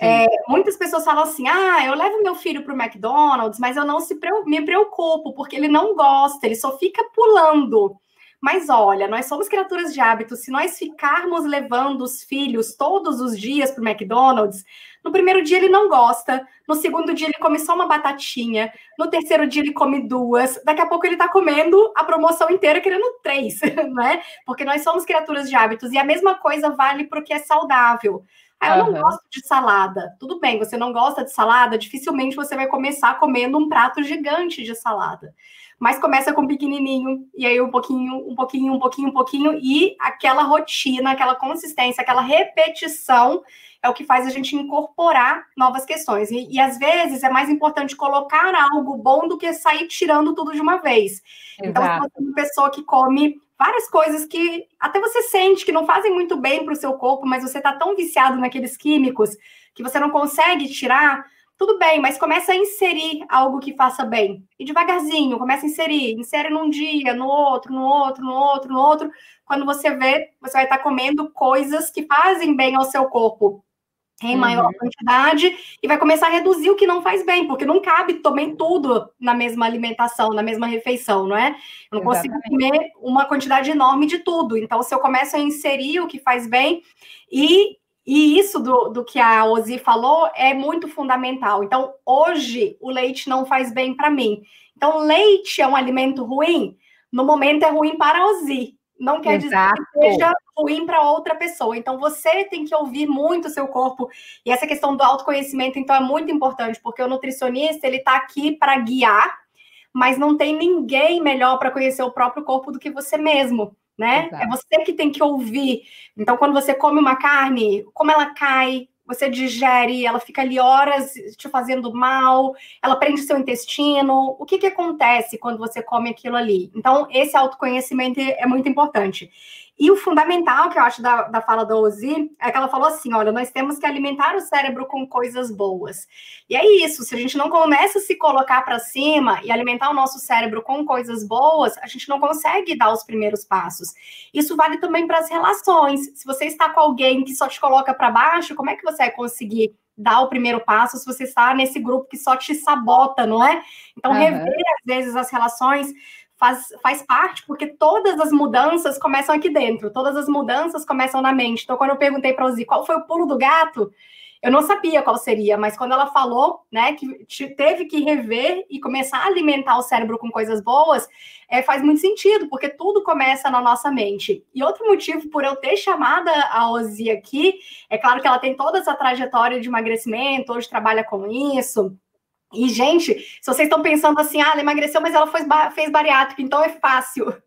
É, muitas pessoas falam assim: ah, eu levo meu filho para o McDonald's, mas eu não se, me preocupo, porque ele não gosta, ele só fica pulando. Mas olha, nós somos criaturas de hábitos. Se nós ficarmos levando os filhos todos os dias para o McDonald's, no primeiro dia ele não gosta, no segundo dia ele come só uma batatinha, no terceiro dia ele come duas, daqui a pouco ele está comendo a promoção inteira querendo três, né? Porque nós somos criaturas de hábitos. E a mesma coisa vale para o que é saudável. Ah, eu não uhum. gosto de salada. Tudo bem, você não gosta de salada, dificilmente você vai começar comendo um prato gigante de salada mas começa com pequenininho, e aí um pouquinho, um pouquinho, um pouquinho, um pouquinho, e aquela rotina, aquela consistência, aquela repetição é o que faz a gente incorporar novas questões. E, e às vezes é mais importante colocar algo bom do que sair tirando tudo de uma vez. Exato. Então, se você é uma pessoa que come várias coisas que até você sente que não fazem muito bem para o seu corpo, mas você está tão viciado naqueles químicos que você não consegue tirar tudo bem, mas começa a inserir algo que faça bem. E devagarzinho, começa a inserir. Insere num dia, no outro, no outro, no outro, no outro. Quando você vê, você vai estar comendo coisas que fazem bem ao seu corpo em uhum. maior uhum. quantidade e vai começar a reduzir o que não faz bem, porque não cabe também tudo na mesma alimentação, na mesma refeição, não é? Eu não Exatamente. consigo comer uma quantidade enorme de tudo. Então, se eu começo a inserir o que faz bem e e isso do, do que a Ozi falou é muito fundamental. Então, hoje, o leite não faz bem para mim. Então, leite é um alimento ruim? No momento, é ruim para a Ozi. Não quer Exato. dizer que seja ruim para outra pessoa. Então, você tem que ouvir muito o seu corpo. E essa questão do autoconhecimento, então, é muito importante, porque o nutricionista, ele está aqui para guiar, mas não tem ninguém melhor para conhecer o próprio corpo do que você mesmo né? É Exato. É você que tem que ouvir. Então, quando você come uma carne, como ela cai, você digere, ela fica ali horas te fazendo mal, ela prende seu intestino. O que, que acontece quando você come aquilo ali? Então, esse autoconhecimento é muito importante. E o fundamental que eu acho da, da fala da Ozi é que ela falou assim: olha, nós temos que alimentar o cérebro com coisas boas. E é isso, se a gente não começa a se colocar para cima e alimentar o nosso cérebro com coisas boas, a gente não consegue dar os primeiros passos. Isso vale também para as relações. Se você está com alguém que só te coloca para baixo, como é que você vai conseguir dar o primeiro passo se você está nesse grupo que só te sabota, não é? Então, uhum. rever às vezes as relações faz, faz parte, porque todas as mudanças começam aqui dentro, todas as mudanças começam na mente. Então, quando eu perguntei para Ozi qual foi o pulo do gato, eu não sabia qual seria, mas quando ela falou, né, que teve que rever e começar a alimentar o cérebro com coisas boas, é, faz muito sentido, porque tudo começa na nossa mente. E outro motivo por eu ter chamado a Ozi aqui, é claro que ela tem toda essa trajetória de emagrecimento, hoje trabalha com isso, e, gente, se vocês estão pensando assim, ah, ela emagreceu, mas ela fez bariátrica, então é fácil.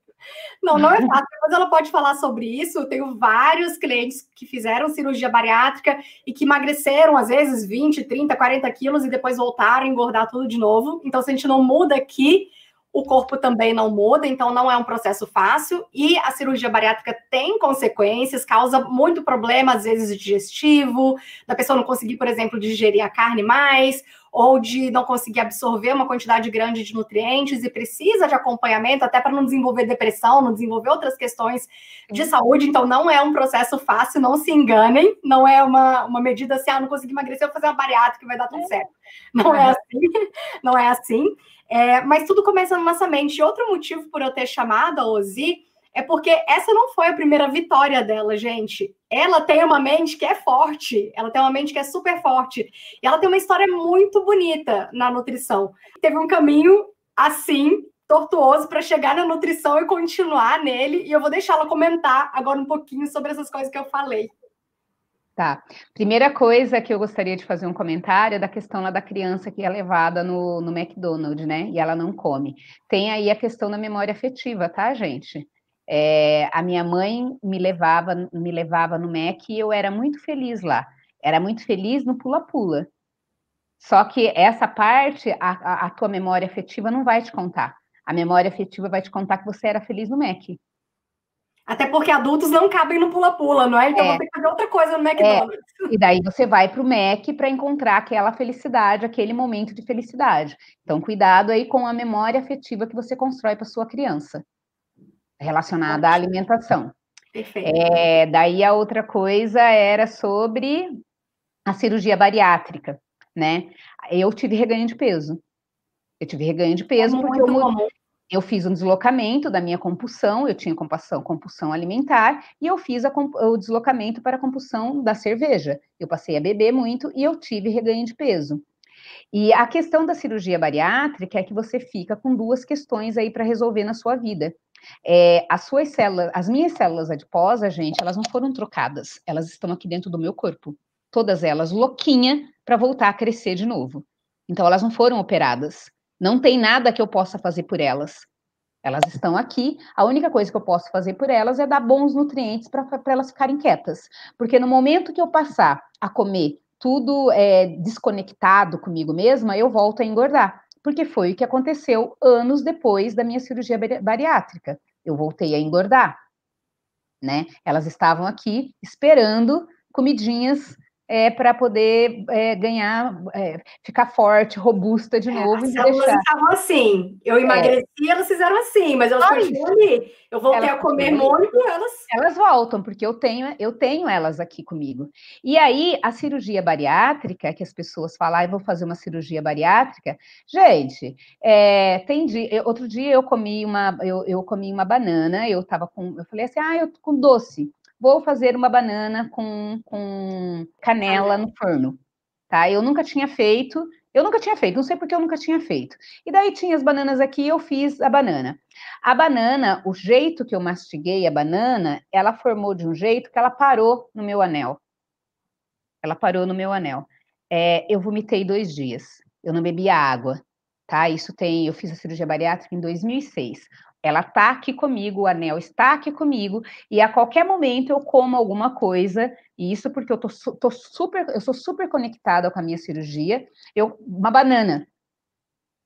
Não, não é fácil. Mas ela pode falar sobre isso. Eu tenho vários clientes que fizeram cirurgia bariátrica e que emagreceram, às vezes, 20, 30, 40 quilos e depois voltaram a engordar tudo de novo. Então, se a gente não muda aqui, o corpo também não muda, então não é um processo fácil. E a cirurgia bariátrica tem consequências, causa muito problema, às vezes digestivo, da pessoa não conseguir, por exemplo, digerir a carne mais, ou de não conseguir absorver uma quantidade grande de nutrientes e precisa de acompanhamento até para não desenvolver depressão, não desenvolver outras questões de uhum. saúde. Então, não é um processo fácil, não se enganem, não é uma, uma medida assim, ah, não consegui emagrecer, vou fazer uma bariátrica que vai dar tudo é. certo. Não é uhum. assim, não é assim. É, mas tudo começa na nossa mente. Outro motivo por eu ter chamado a Ozi é porque essa não foi a primeira vitória dela, gente. Ela tem uma mente que é forte, ela tem uma mente que é super forte. E ela tem uma história muito bonita na nutrição. Teve um caminho assim, tortuoso, para chegar na nutrição e continuar nele. E eu vou deixar ela comentar agora um pouquinho sobre essas coisas que eu falei. Tá. Primeira coisa que eu gostaria de fazer um comentário é da questão lá da criança que é levada no, no McDonald's, né? E ela não come. Tem aí a questão da memória afetiva, tá, gente? É, a minha mãe me levava, me levava no MEC e eu era muito feliz lá. Era muito feliz no pula-pula. Só que essa parte, a, a, tua memória afetiva não vai te contar. A memória afetiva vai te contar que você era feliz no MEC. Até porque adultos não cabem no pula-pula, não é? Então é. você tem que fazer outra coisa no é. McDonald's. É. E daí você vai para o Mac para encontrar aquela felicidade, aquele momento de felicidade. Então, cuidado aí com a memória afetiva que você constrói para sua criança relacionada à alimentação. Perfeito. É, daí a outra coisa era sobre a cirurgia bariátrica, né? Eu tive reganho de peso. Eu tive reganho de peso é porque eu, eu fiz um deslocamento da minha compulsão, eu tinha compulsão, compulsão alimentar, e eu fiz a, o deslocamento para a compulsão da cerveja. Eu passei a beber muito e eu tive reganho de peso. E a questão da cirurgia bariátrica é que você fica com duas questões aí para resolver na sua vida, é, as suas células, as minhas células adiposas, gente, elas não foram trocadas, elas estão aqui dentro do meu corpo, todas elas louquinha para voltar a crescer de novo. Então elas não foram operadas. Não tem nada que eu possa fazer por elas. Elas estão aqui. A única coisa que eu posso fazer por elas é dar bons nutrientes para elas ficarem quietas. Porque no momento que eu passar a comer tudo é, desconectado comigo mesma, eu volto a engordar porque foi o que aconteceu anos depois da minha cirurgia bariátrica. Eu voltei a engordar, né? Elas estavam aqui esperando comidinhas é, para poder é, ganhar, é, ficar forte, robusta de é, novo. É, e deixar. estavam assim. Eu é. emagreci, é. elas fizeram assim, mas elas Ai, continuam ali. Eu voltei a comer muito elas. Elas voltam, porque eu tenho, eu tenho elas aqui comigo. E aí, a cirurgia bariátrica, que as pessoas falam, ah, eu vou fazer uma cirurgia bariátrica. Gente, é, tem dia, outro dia eu comi uma, eu, eu comi uma banana, eu tava com. Eu falei assim, ah, eu tô com doce vou fazer uma banana com, com canela no forno, tá? Eu nunca tinha feito, eu nunca tinha feito, não sei porque eu nunca tinha feito. E daí tinha as bananas aqui, eu fiz a banana. A banana, o jeito que eu mastiguei a banana, ela formou de um jeito que ela parou no meu anel. Ela parou no meu anel. É, eu vomitei dois dias. Eu não bebia água, tá? Isso tem. Eu fiz a cirurgia bariátrica em 2006. Ela está aqui comigo, o anel está aqui comigo, e a qualquer momento eu como alguma coisa, e isso porque eu tô, tô super, eu sou super conectada com a minha cirurgia. Eu, uma banana.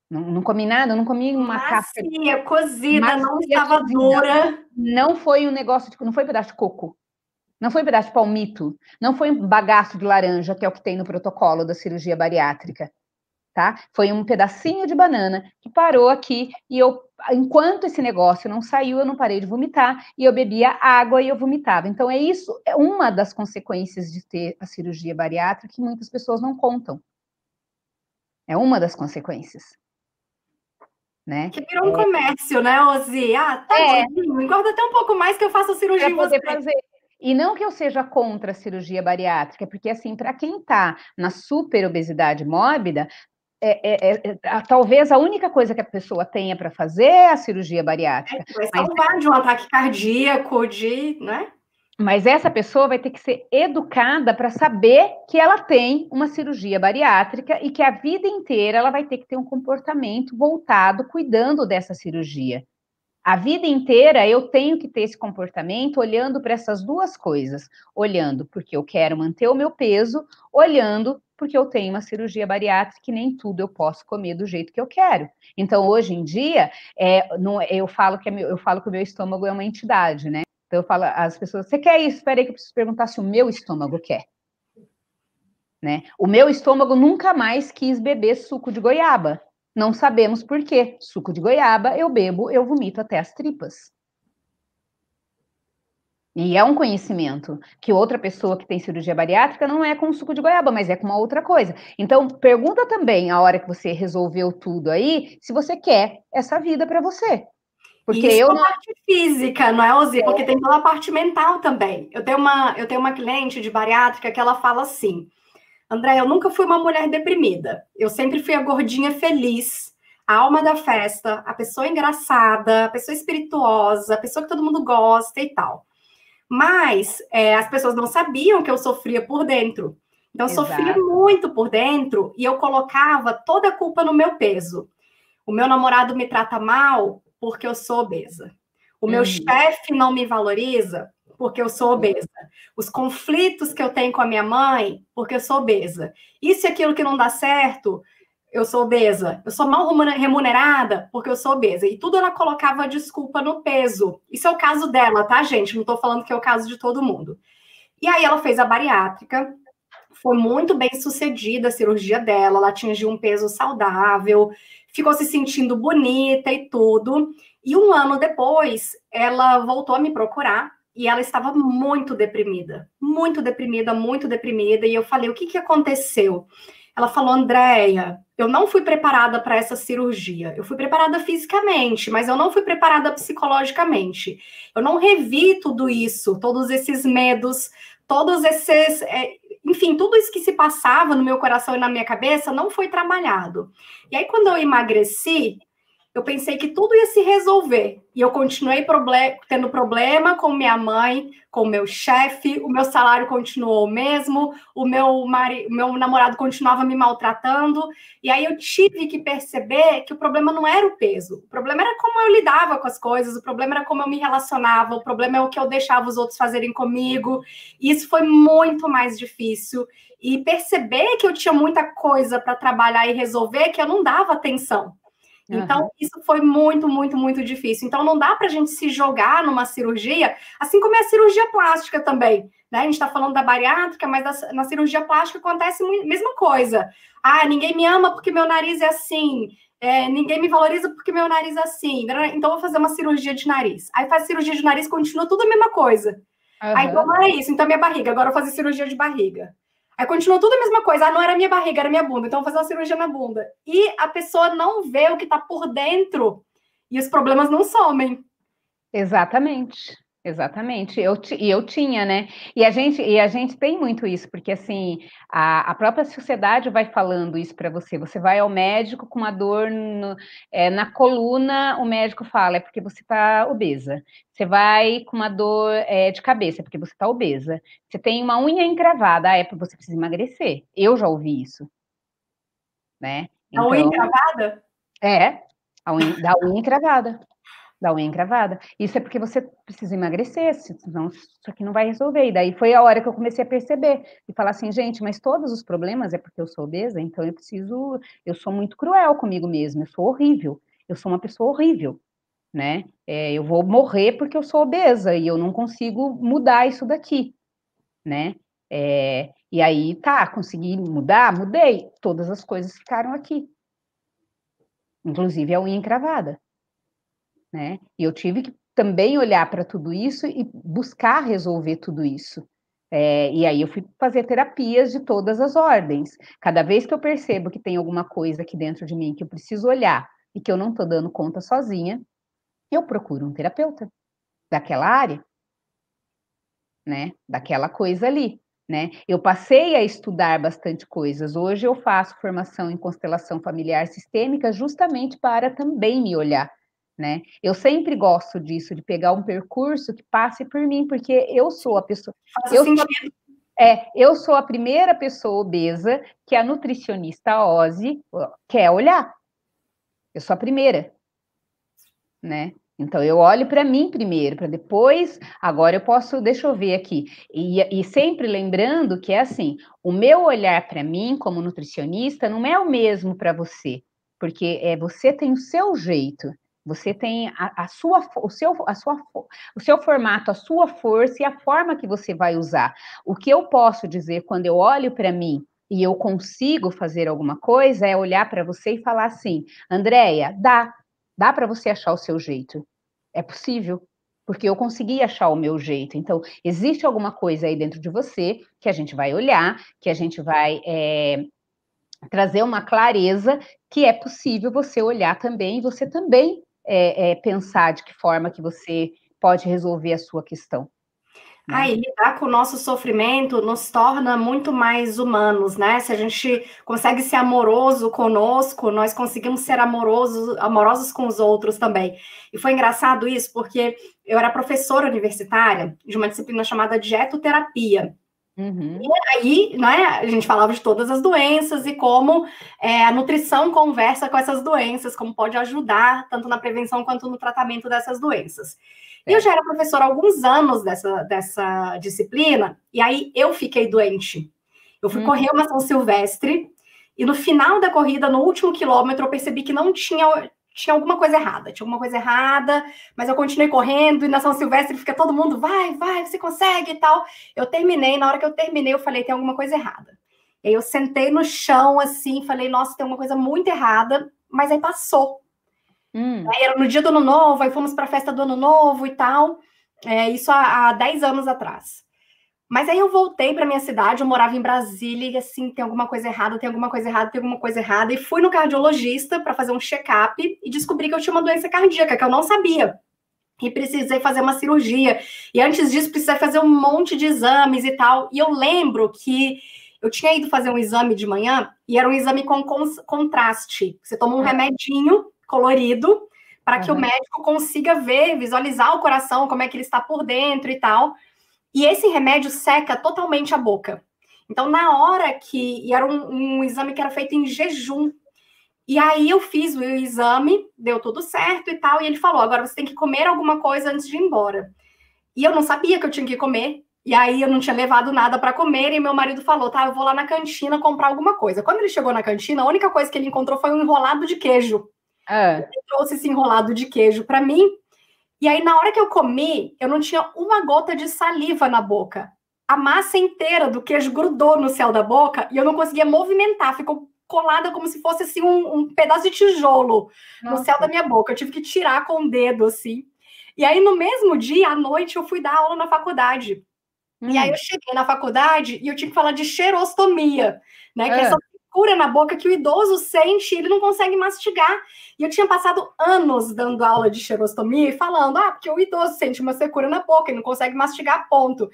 Não, não comi nada, não comi uma macia, casca. cozida, não estava cozida. dura. Não foi um negócio de, não foi um pedaço de coco. Não foi um pedaço de palmito, não foi um bagaço de laranja, que é o que tem no protocolo da cirurgia bariátrica tá? Foi um pedacinho de banana que parou aqui e eu, enquanto esse negócio não saiu, eu não parei de vomitar e eu bebia água e eu vomitava. Então é isso, é uma das consequências de ter a cirurgia bariátrica que muitas pessoas não contam. É uma das consequências. Né? Que virou um é... comércio, né, Ozi? Ah, tá é. engorda até um pouco mais que eu faço a cirurgia pra poder Fazer. E não que eu seja contra a cirurgia bariátrica, porque assim, para quem está na super obesidade mórbida, é, é, é, é talvez a única coisa que a pessoa tenha para fazer é a cirurgia bariátrica. É, vai salvar mas... de um ataque cardíaco, de, né? Mas essa pessoa vai ter que ser educada para saber que ela tem uma cirurgia bariátrica e que a vida inteira ela vai ter que ter um comportamento voltado cuidando dessa cirurgia. A vida inteira eu tenho que ter esse comportamento olhando para essas duas coisas: olhando porque eu quero manter o meu peso, olhando porque eu tenho uma cirurgia bariátrica e nem tudo eu posso comer do jeito que eu quero. Então, hoje em dia, é, não, é, eu, falo que é meu, eu falo que o meu estômago é uma entidade, né? Então, eu falo às pessoas: você quer isso? Espera aí que eu preciso perguntar se o meu estômago quer. Né? O meu estômago nunca mais quis beber suco de goiaba. Não sabemos por quê. Suco de goiaba eu bebo, eu vomito até as tripas. E é um conhecimento que outra pessoa que tem cirurgia bariátrica não é com suco de goiaba, mas é com uma outra coisa. Então, pergunta também, a hora que você resolveu tudo aí, se você quer essa vida para você. Porque Isso eu não... parte física, não é, Ozi? É. Porque tem pela parte mental também. Eu tenho, uma, eu tenho uma cliente de bariátrica que ela fala assim, André, eu nunca fui uma mulher deprimida. Eu sempre fui a gordinha feliz, a alma da festa, a pessoa engraçada, a pessoa espirituosa, a pessoa que todo mundo gosta e tal. Mas é, as pessoas não sabiam que eu sofria por dentro. Então, eu sofria muito por dentro e eu colocava toda a culpa no meu peso. O meu namorado me trata mal porque eu sou obesa. O meu uhum. chefe não me valoriza porque eu sou obesa. Os conflitos que eu tenho com a minha mãe porque eu sou obesa. Isso e aquilo que não dá certo eu sou obesa, eu sou mal remunerada porque eu sou obesa. E tudo ela colocava desculpa no peso. Isso é o caso dela, tá, gente? Não tô falando que é o caso de todo mundo. E aí ela fez a bariátrica, foi muito bem sucedida a cirurgia dela, ela atingiu um peso saudável, ficou se sentindo bonita e tudo. E um ano depois, ela voltou a me procurar e ela estava muito deprimida, muito deprimida, muito deprimida. E eu falei: o que, que aconteceu? Ela falou, Andréia, eu não fui preparada para essa cirurgia. Eu fui preparada fisicamente, mas eu não fui preparada psicologicamente. Eu não revi tudo isso, todos esses medos, todos esses. É, enfim, tudo isso que se passava no meu coração e na minha cabeça não foi trabalhado. E aí, quando eu emagreci, eu pensei que tudo ia se resolver. E eu continuei problem tendo problema com minha mãe, com meu chefe, o meu salário continuou o mesmo, o meu, mari meu namorado continuava me maltratando. E aí eu tive que perceber que o problema não era o peso, o problema era como eu lidava com as coisas, o problema era como eu me relacionava, o problema é o que eu deixava os outros fazerem comigo. E isso foi muito mais difícil. E perceber que eu tinha muita coisa para trabalhar e resolver que eu não dava atenção então, uhum. isso foi muito, muito, muito difícil. Então, não dá para a gente se jogar numa cirurgia, assim como é a cirurgia plástica também. Né? A gente está falando da bariátrica, mas da, na cirurgia plástica acontece a mesma coisa. Ah, ninguém me ama porque meu nariz é assim. É, ninguém me valoriza porque meu nariz é assim. Então, vou fazer uma cirurgia de nariz. Aí faz cirurgia de nariz, continua tudo a mesma coisa. Uhum. Aí, então, é isso. Então, minha barriga. Agora, eu vou fazer cirurgia de barriga. Aí continuou tudo a mesma coisa. Ah, não era minha barriga, era minha bunda. Então vou fazer uma cirurgia na bunda. E a pessoa não vê o que está por dentro. E os problemas não somem. Exatamente. Exatamente, eu, e eu tinha, né? E a gente e a gente tem muito isso, porque assim a, a própria sociedade vai falando isso para você. Você vai ao médico com uma dor no, é, na coluna, o médico fala é porque você está obesa. Você vai com uma dor é, de cabeça, é porque você está obesa. Você tem uma unha encravada, ah, é porque você precisa emagrecer. Eu já ouvi isso, né? Então, a unha então encravada? É, a unha, da unha encravada da unha encravada. Isso é porque você precisa emagrecer, senão isso aqui não vai resolver. E daí foi a hora que eu comecei a perceber e falar assim, gente, mas todos os problemas é porque eu sou obesa, então eu preciso, eu sou muito cruel comigo mesma, eu sou horrível, eu sou uma pessoa horrível, né? É, eu vou morrer porque eu sou obesa e eu não consigo mudar isso daqui, né? É, e aí, tá, consegui mudar, mudei, todas as coisas ficaram aqui. Inclusive a unha encravada né? E eu tive que também olhar para tudo isso e buscar resolver tudo isso. É, e aí eu fui fazer terapias de todas as ordens. Cada vez que eu percebo que tem alguma coisa aqui dentro de mim que eu preciso olhar e que eu não estou dando conta sozinha, eu procuro um terapeuta daquela área, né? Daquela coisa ali. Né? Eu passei a estudar bastante coisas. Hoje eu faço formação em constelação familiar sistêmica justamente para também me olhar né? Eu sempre gosto disso, de pegar um percurso que passe por mim, porque eu sou a pessoa. eu sou, é, eu sou a primeira pessoa obesa que a nutricionista OSE quer olhar. Eu sou a primeira, né? Então eu olho para mim primeiro, para depois. Agora eu posso, deixa eu ver aqui. E, e sempre lembrando que é assim, o meu olhar para mim como nutricionista não é o mesmo para você, porque é você tem o seu jeito. Você tem a, a, sua, o seu, a sua, o seu formato, a sua força e a forma que você vai usar. O que eu posso dizer quando eu olho para mim e eu consigo fazer alguma coisa é olhar para você e falar assim: Andréia, dá, dá para você achar o seu jeito. É possível, porque eu consegui achar o meu jeito. Então, existe alguma coisa aí dentro de você que a gente vai olhar, que a gente vai é, trazer uma clareza que é possível você olhar também, e você também é, é, pensar de que forma que você pode resolver a sua questão. Né? Ah, e lidar com o nosso sofrimento nos torna muito mais humanos, né? Se a gente consegue ser amoroso conosco, nós conseguimos ser amorosos, amorosos com os outros também. E foi engraçado isso, porque eu era professora universitária de uma disciplina chamada dietoterapia. Uhum. E aí, né, a gente falava de todas as doenças e como é, a nutrição conversa com essas doenças, como pode ajudar tanto na prevenção quanto no tratamento dessas doenças. É. eu já era professora há alguns anos dessa, dessa disciplina, e aí eu fiquei doente. Eu fui uhum. correr uma São Silvestre, e no final da corrida, no último quilômetro, eu percebi que não tinha tinha alguma coisa errada, tinha alguma coisa errada, mas eu continuei correndo e na São Silvestre fica todo mundo, vai, vai, você consegue e tal. Eu terminei, na hora que eu terminei, eu falei, tem alguma coisa errada. E aí eu sentei no chão assim, falei, nossa, tem uma coisa muito errada, mas aí passou. Hum. Aí era no dia do ano novo, aí fomos para a festa do ano novo e tal. É, isso há, há 10 anos atrás. Mas aí eu voltei para minha cidade, eu morava em Brasília e assim, tem alguma coisa errada, tem alguma coisa errada, tem alguma coisa errada. E fui no cardiologista para fazer um check-up e descobri que eu tinha uma doença cardíaca que eu não sabia. E precisei fazer uma cirurgia. E antes disso, precisei fazer um monte de exames e tal. E eu lembro que eu tinha ido fazer um exame de manhã e era um exame com contraste. Você toma um remedinho colorido para que uhum. o médico consiga ver, visualizar o coração, como é que ele está por dentro e tal. E esse remédio seca totalmente a boca. Então, na hora que. E era um, um exame que era feito em jejum. E aí eu fiz o exame, deu tudo certo e tal. E ele falou: agora você tem que comer alguma coisa antes de ir embora. E eu não sabia que eu tinha que comer. E aí eu não tinha levado nada para comer e meu marido falou: "Tá, eu vou lá na cantina comprar alguma coisa". Quando ele chegou na cantina, a única coisa que ele encontrou foi um enrolado de queijo. É. Ele trouxe esse enrolado de queijo para mim. E aí, na hora que eu comi, eu não tinha uma gota de saliva na boca. A massa inteira do queijo grudou no céu da boca e eu não conseguia movimentar, ficou colada como se fosse assim, um, um pedaço de tijolo Nossa. no céu da minha boca. Eu tive que tirar com o dedo, assim. E aí, no mesmo dia, à noite, eu fui dar aula na faculdade. Hum. E aí hum. eu cheguei na faculdade e eu tinha que falar de cheirostomia, né? É. Que é, é. essa secura na boca que o idoso sente ele não consegue mastigar. E eu tinha passado anos dando aula de xerostomia e falando, ah, porque o idoso sente uma secura na boca e não consegue mastigar, ponto.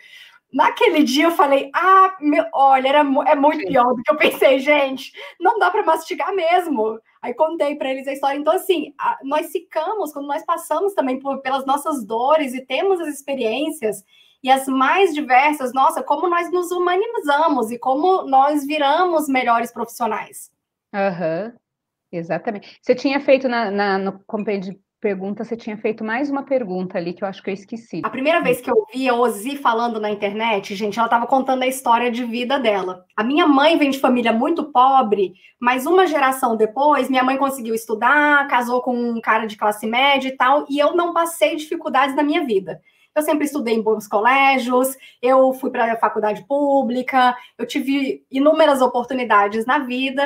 Naquele dia eu falei, ah, meu, olha, era, é muito pior do que eu pensei, gente. Não dá para mastigar mesmo. Aí contei para eles a história. Então, assim, a, nós ficamos, quando nós passamos também por, pelas nossas dores e temos as experiências, e as mais diversas, nossa, como nós nos humanizamos e como nós viramos melhores profissionais. Aham, uhum. exatamente. Você tinha feito na, na, no compêndio de pergunta, você tinha feito mais uma pergunta ali que eu acho que eu esqueci. A primeira vez que eu vi a Ozi falando na internet, gente, ela estava contando a história de vida dela. A minha mãe vem de família muito pobre, mas uma geração depois, minha mãe conseguiu estudar, casou com um cara de classe média e tal, e eu não passei dificuldades na minha vida. Eu sempre estudei em bons colégios, eu fui para a faculdade pública, eu tive inúmeras oportunidades na vida.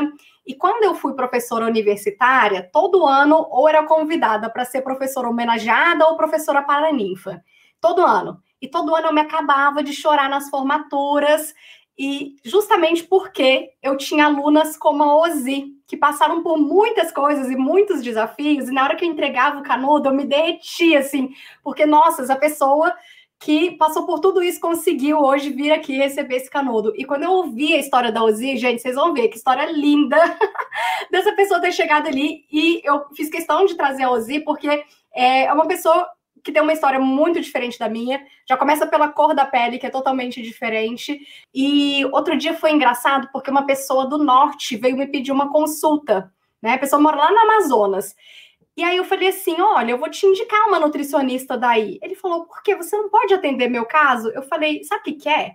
E quando eu fui professora universitária, todo ano ou era convidada para ser professora homenageada ou professora paraninfa. Todo ano. E todo ano eu me acabava de chorar nas formaturas. E justamente porque eu tinha alunas como a Ozi, que passaram por muitas coisas e muitos desafios, e na hora que eu entregava o canudo, eu me derretia, assim, porque, nossa, a pessoa que passou por tudo isso conseguiu hoje vir aqui receber esse canudo. E quando eu ouvi a história da Ozi, gente, vocês vão ver que história linda dessa pessoa ter chegado ali. E eu fiz questão de trazer a Ozi porque é, é uma pessoa que tem uma história muito diferente da minha. Já começa pela cor da pele, que é totalmente diferente. E outro dia foi engraçado porque uma pessoa do norte veio me pedir uma consulta, né? A pessoa mora lá no Amazonas. E aí eu falei assim: olha, eu vou te indicar uma nutricionista daí. Ele falou: por que você não pode atender meu caso? Eu falei: sabe o que, que é?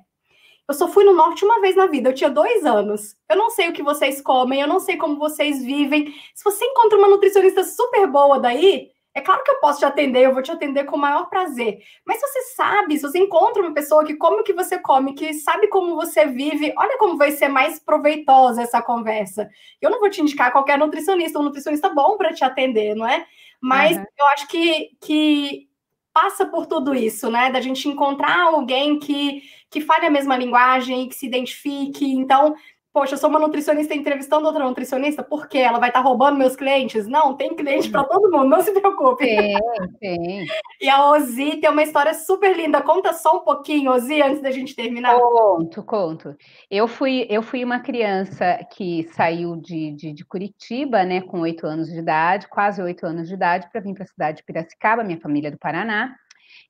Eu só fui no norte uma vez na vida, eu tinha dois anos. Eu não sei o que vocês comem, eu não sei como vocês vivem. Se você encontra uma nutricionista super boa daí, é claro que eu posso te atender, eu vou te atender com o maior prazer. Mas se você sabe, se você encontra uma pessoa que come o que você come, que sabe como você vive, olha como vai ser mais proveitosa essa conversa. Eu não vou te indicar qualquer nutricionista, um nutricionista bom para te atender, não é? Mas uhum. eu acho que, que passa por tudo isso, né? Da gente encontrar alguém que, que fale a mesma linguagem, que se identifique. Então, poxa, eu sou uma nutricionista entrevistando outra nutricionista, por quê? Ela vai estar tá roubando meus clientes? Não, tem cliente para todo mundo, não se preocupe. Tem, tem. E a Ozi tem uma história super linda. Conta só um pouquinho, Ozi, antes da gente terminar. Conto, conto. Eu fui, eu fui uma criança que saiu de, de, de Curitiba, né, com oito anos de idade, quase oito anos de idade, para vir para a cidade de Piracicaba, minha família é do Paraná.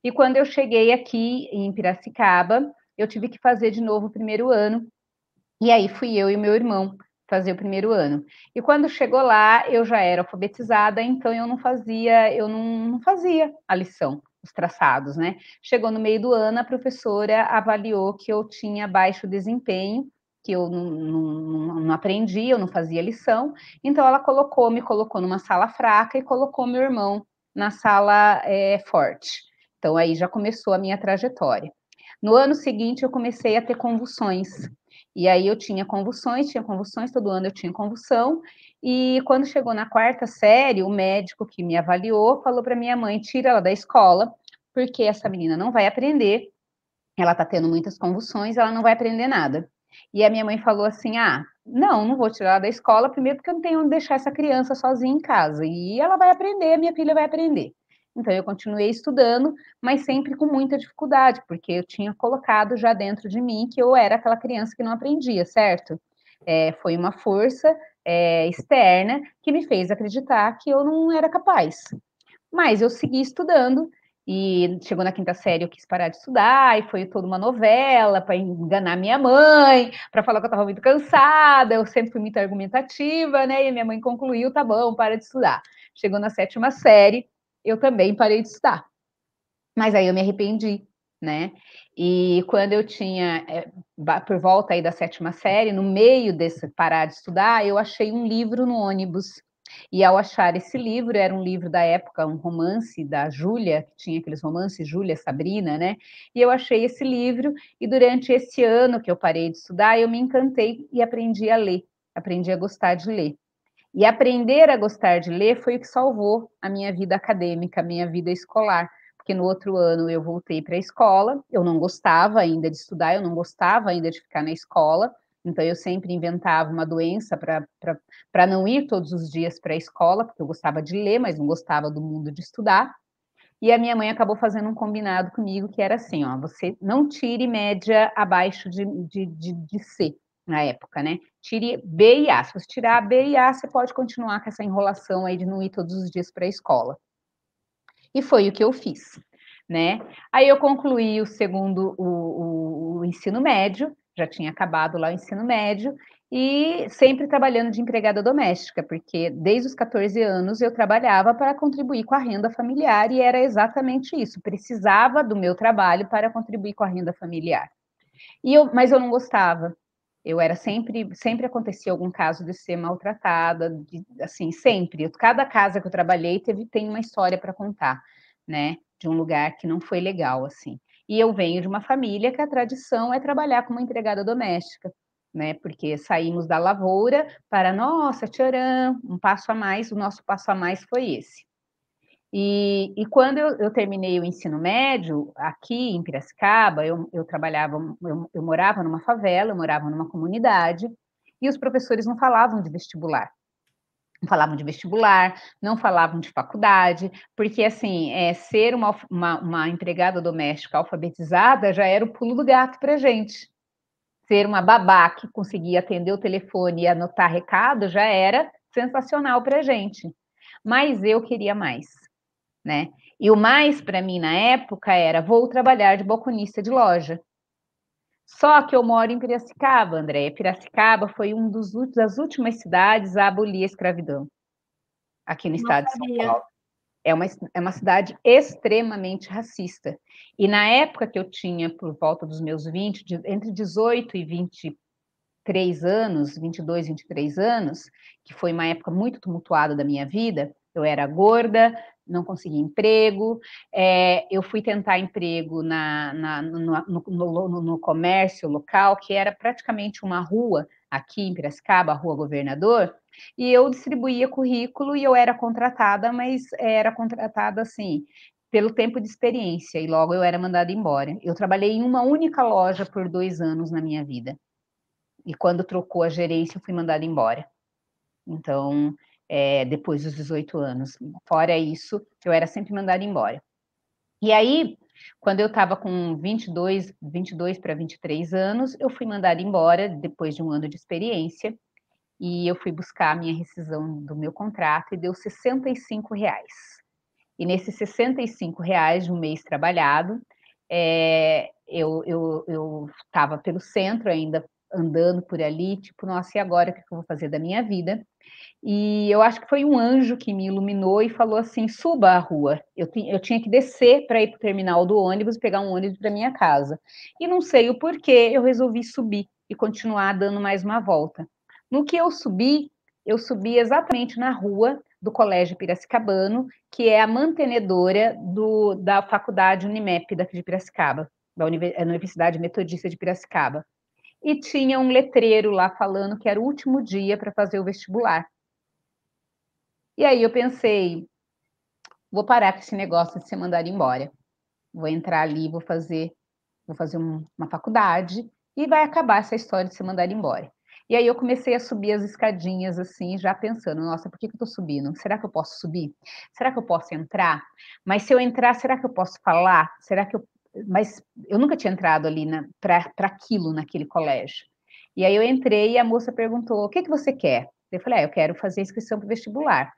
E quando eu cheguei aqui em Piracicaba, eu tive que fazer de novo o primeiro ano e aí fui eu e meu irmão fazer o primeiro ano. E quando chegou lá, eu já era alfabetizada, então eu não fazia, eu não, não fazia a lição, os traçados, né? Chegou no meio do ano, a professora avaliou que eu tinha baixo desempenho, que eu não, não, não aprendi, eu não fazia lição, então ela colocou, me colocou numa sala fraca e colocou meu irmão na sala é, forte. Então aí já começou a minha trajetória. No ano seguinte eu comecei a ter convulsões e aí eu tinha convulsões, tinha convulsões, todo ano eu tinha convulsão. E quando chegou na quarta série, o médico que me avaliou falou para minha mãe: tira ela da escola, porque essa menina não vai aprender, ela tá tendo muitas convulsões, ela não vai aprender nada. E a minha mãe falou assim: ah, não, não vou tirar ela da escola, primeiro porque eu não tenho onde deixar essa criança sozinha em casa. E ela vai aprender, minha filha vai aprender. Então eu continuei estudando, mas sempre com muita dificuldade, porque eu tinha colocado já dentro de mim que eu era aquela criança que não aprendia, certo? É, foi uma força é, externa que me fez acreditar que eu não era capaz. Mas eu segui estudando e chegou na quinta série, eu quis parar de estudar, e foi toda uma novela para enganar minha mãe, para falar que eu estava muito cansada. Eu sempre fui muito argumentativa, né? E minha mãe concluiu: tá bom, para de estudar. Chegou na sétima série, eu também parei de estudar. Mas aí eu me arrependi, né? E quando eu tinha, é, por volta aí da sétima série, no meio desse parar de estudar, eu achei um livro no ônibus. E ao achar esse livro, era um livro da época, um romance da Júlia, que tinha aqueles romances Júlia, Sabrina, né? E eu achei esse livro, e durante esse ano que eu parei de estudar, eu me encantei e aprendi a ler, aprendi a gostar de ler. E aprender a gostar de ler foi o que salvou a minha vida acadêmica, a minha vida escolar, porque no outro ano eu voltei para a escola, eu não gostava ainda de estudar, eu não gostava ainda de ficar na escola, então eu sempre inventava uma doença para não ir todos os dias para a escola, porque eu gostava de ler, mas não gostava do mundo de estudar. E a minha mãe acabou fazendo um combinado comigo que era assim: ó, você não tire média abaixo de, de, de, de C na época, né? Tire B e A. Se você tirar B e A, você pode continuar com essa enrolação aí de não ir todos os dias para a escola. E foi o que eu fiz, né? Aí eu concluí o segundo, o, o, o ensino médio, já tinha acabado lá o ensino médio, e sempre trabalhando de empregada doméstica, porque desde os 14 anos eu trabalhava para contribuir com a renda familiar e era exatamente isso, precisava do meu trabalho para contribuir com a renda familiar. E eu, mas eu não gostava, eu era sempre, sempre acontecia algum caso de ser maltratada, de, assim, sempre. Cada casa que eu trabalhei teve, tem uma história para contar, né? De um lugar que não foi legal, assim. E eu venho de uma família que a tradição é trabalhar como empregada doméstica, né? Porque saímos da lavoura para, nossa, tcharam, um passo a mais, o nosso passo a mais foi esse. E, e quando eu, eu, terminei o ensino médio, aqui em Piracicaba, eu, eu trabalhava, eu, eu morava numa favela, eu morava numa comunidade, e os professores não falavam de vestibular não falavam de vestibular, não falavam de faculdade, porque assim, é, ser uma, uma, uma, empregada doméstica alfabetizada já era o pulo do gato para gente. Ser uma babá que conseguia atender o telefone e anotar recado já era sensacional para gente. Mas eu queria mais né? E o mais para mim na época era vou trabalhar de balconista de loja. Só que eu moro em Piracicaba, Andréia. Piracicaba foi uma das últimas cidades a abolir a escravidão aqui no Não estado sabia. de São Paulo. É uma, é uma cidade extremamente racista. E na época que eu tinha, por volta dos meus 20, de, entre 18 e 23 anos, 22, 23 anos, que foi uma época muito tumultuada da minha vida, eu era gorda, não conseguia emprego, é, eu fui tentar emprego na, na no, no, no, no, comércio local, que era praticamente uma rua aqui em Piracicaba, a Rua Governador, e eu distribuía currículo e eu era contratada, mas era contratada assim, pelo tempo de experiência, e logo eu era mandada embora. Eu trabalhei em uma única loja por dois anos na minha vida, e quando trocou a gerência, eu fui mandada embora. Então, é, depois dos 18 anos. Fora isso, eu era sempre mandada embora. E aí, quando eu estava com 22, 22 para 23 anos, eu fui mandada embora depois de um ano de experiência e eu fui buscar a minha rescisão do meu contrato e deu 65 reais. E nesses 65 reais de um mês trabalhado, é, eu estava eu, eu pelo centro ainda, andando por ali, tipo, nossa, e agora o que eu vou fazer da minha vida? E eu acho que foi um anjo que me iluminou e falou assim: suba a rua. Eu, eu tinha que descer para ir para o terminal do ônibus e pegar um ônibus para minha casa. E não sei o porquê, eu resolvi subir e continuar dando mais uma volta. No que eu subi, eu subi exatamente na rua do Colégio Piracicabano, que é a mantenedora do, da faculdade Unimep daqui de Piracicaba, da é, Universidade Metodista de Piracicaba e tinha um letreiro lá falando que era o último dia para fazer o vestibular. E aí eu pensei, vou parar com esse negócio de ser mandado embora. Vou entrar ali, vou fazer, vou fazer um, uma faculdade e vai acabar essa história de ser mandado embora. E aí eu comecei a subir as escadinhas assim, já pensando, nossa, por que, que eu tô subindo? Será que eu posso subir? Será que eu posso entrar? Mas se eu entrar, será que eu posso falar? Será que eu mas eu nunca tinha entrado ali para aquilo naquele colégio. E aí eu entrei e a moça perguntou: o que, que você quer? Eu falei: ah, eu quero fazer inscrição para vestibular.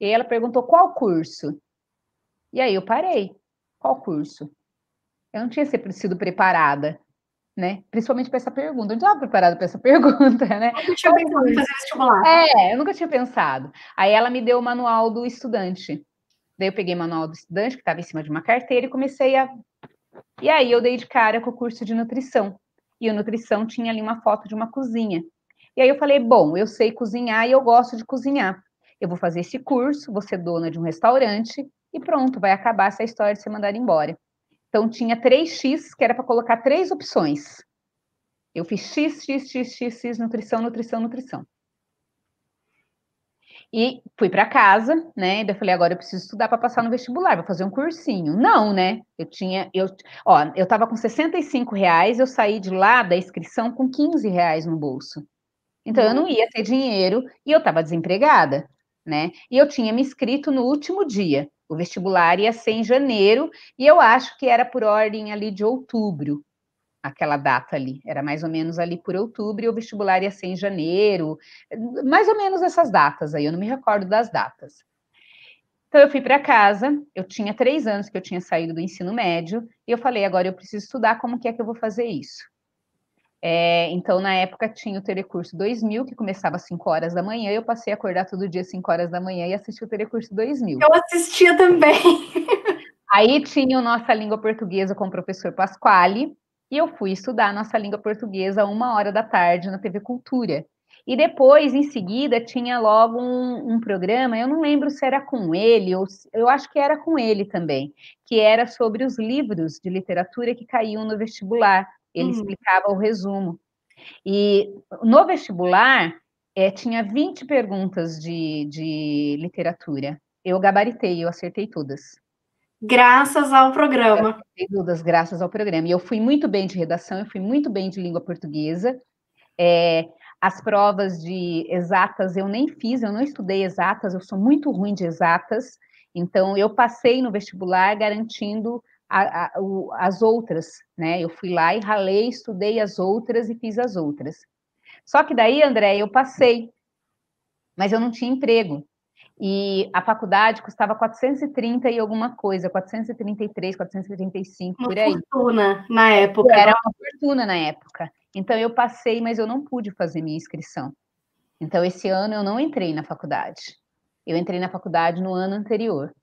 E ela perguntou: qual curso? E aí eu parei: qual curso? Eu não tinha sido preparada. Né? Principalmente para essa pergunta. Eu não estava preparada para essa pergunta, né? Eu nunca tinha pensado em fazer vestibular. É, eu nunca tinha pensado. Aí ela me deu o manual do estudante. Daí eu peguei o manual do estudante, que estava em cima de uma carteira, e comecei a e aí eu dei de cara com o curso de nutrição. E o nutrição tinha ali uma foto de uma cozinha. E aí eu falei, bom, eu sei cozinhar e eu gosto de cozinhar. Eu vou fazer esse curso, vou ser dona de um restaurante e pronto, vai acabar essa história de ser mandada embora. Então tinha 3x, que era para colocar três opções. Eu fiz x, x, x, x, x, nutrição, nutrição, nutrição. E fui para casa, né? Ainda eu falei, agora eu preciso estudar para passar no vestibular, vou fazer um cursinho. Não, né? Eu tinha, eu, ó, eu tava com 65 reais, eu saí de lá da inscrição com 15 reais no bolso. Então eu não ia ter dinheiro e eu estava desempregada, né? E eu tinha me inscrito no último dia. O vestibular ia ser em janeiro e eu acho que era por ordem ali de outubro, aquela data ali. Era mais ou menos ali por outubro e o vestibular ia ser em janeiro, mais ou menos essas datas aí, eu não me recordo das datas. Então eu fui para casa, eu tinha três anos que eu tinha saído do ensino médio, e eu falei, agora eu preciso estudar, como que é que eu vou fazer isso? É, então, na época, tinha o Telecurso 2000, que começava às 5 horas da manhã, eu passei a acordar todo dia às 5 horas da manhã e assisti o Telecurso 2000. Eu assistia também. Aí tinha o Nossa Língua Portuguesa com o professor Pasquale, e eu fui estudar nossa língua portuguesa uma hora da tarde na TV Cultura. E depois, em seguida, tinha logo um, um, programa, eu não lembro se era com ele, ou eu acho que era com ele também, que era sobre os livros de literatura que caíam no vestibular. Ele uhum. explicava o resumo. E no vestibular é, tinha 20 perguntas de, de literatura. Eu gabaritei, eu acertei todas graças ao programa. Sem dúvidas, graças ao programa. E eu fui muito bem de redação, eu fui muito bem de língua portuguesa. É, as provas de exatas eu nem fiz, eu não estudei exatas, eu sou muito ruim de exatas. Então, eu passei no vestibular garantindo a, a, o, as outras, né? Eu fui lá e ralei, estudei as outras e fiz as outras. Só que daí, André, eu passei, mas eu não tinha emprego. E a faculdade custava 430 e alguma coisa, 433, 435, uma por aí. Uma fortuna na época. Era uma fortuna na época. Então eu passei, mas eu não pude fazer minha inscrição. Então esse ano eu não entrei na faculdade. Eu entrei na faculdade no ano anterior,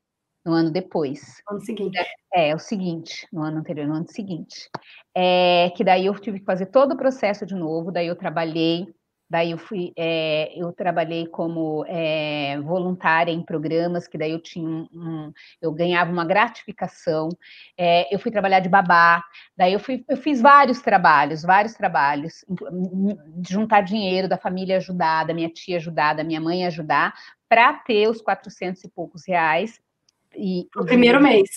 no ano depois. Ano seguinte. É, é o seguinte, no ano anterior, no ano seguinte. É, que daí eu tive que fazer todo o processo de novo, daí eu trabalhei Daí eu fui, é, eu trabalhei como é, voluntária em programas, que daí eu tinha um, um eu ganhava uma gratificação. É, eu fui trabalhar de babá, daí eu fui, eu fiz vários trabalhos, vários trabalhos, juntar dinheiro da família ajudar, da minha tia ajudar, da minha mãe ajudar, para ter os 400 e poucos reais. E, o primeiro mês.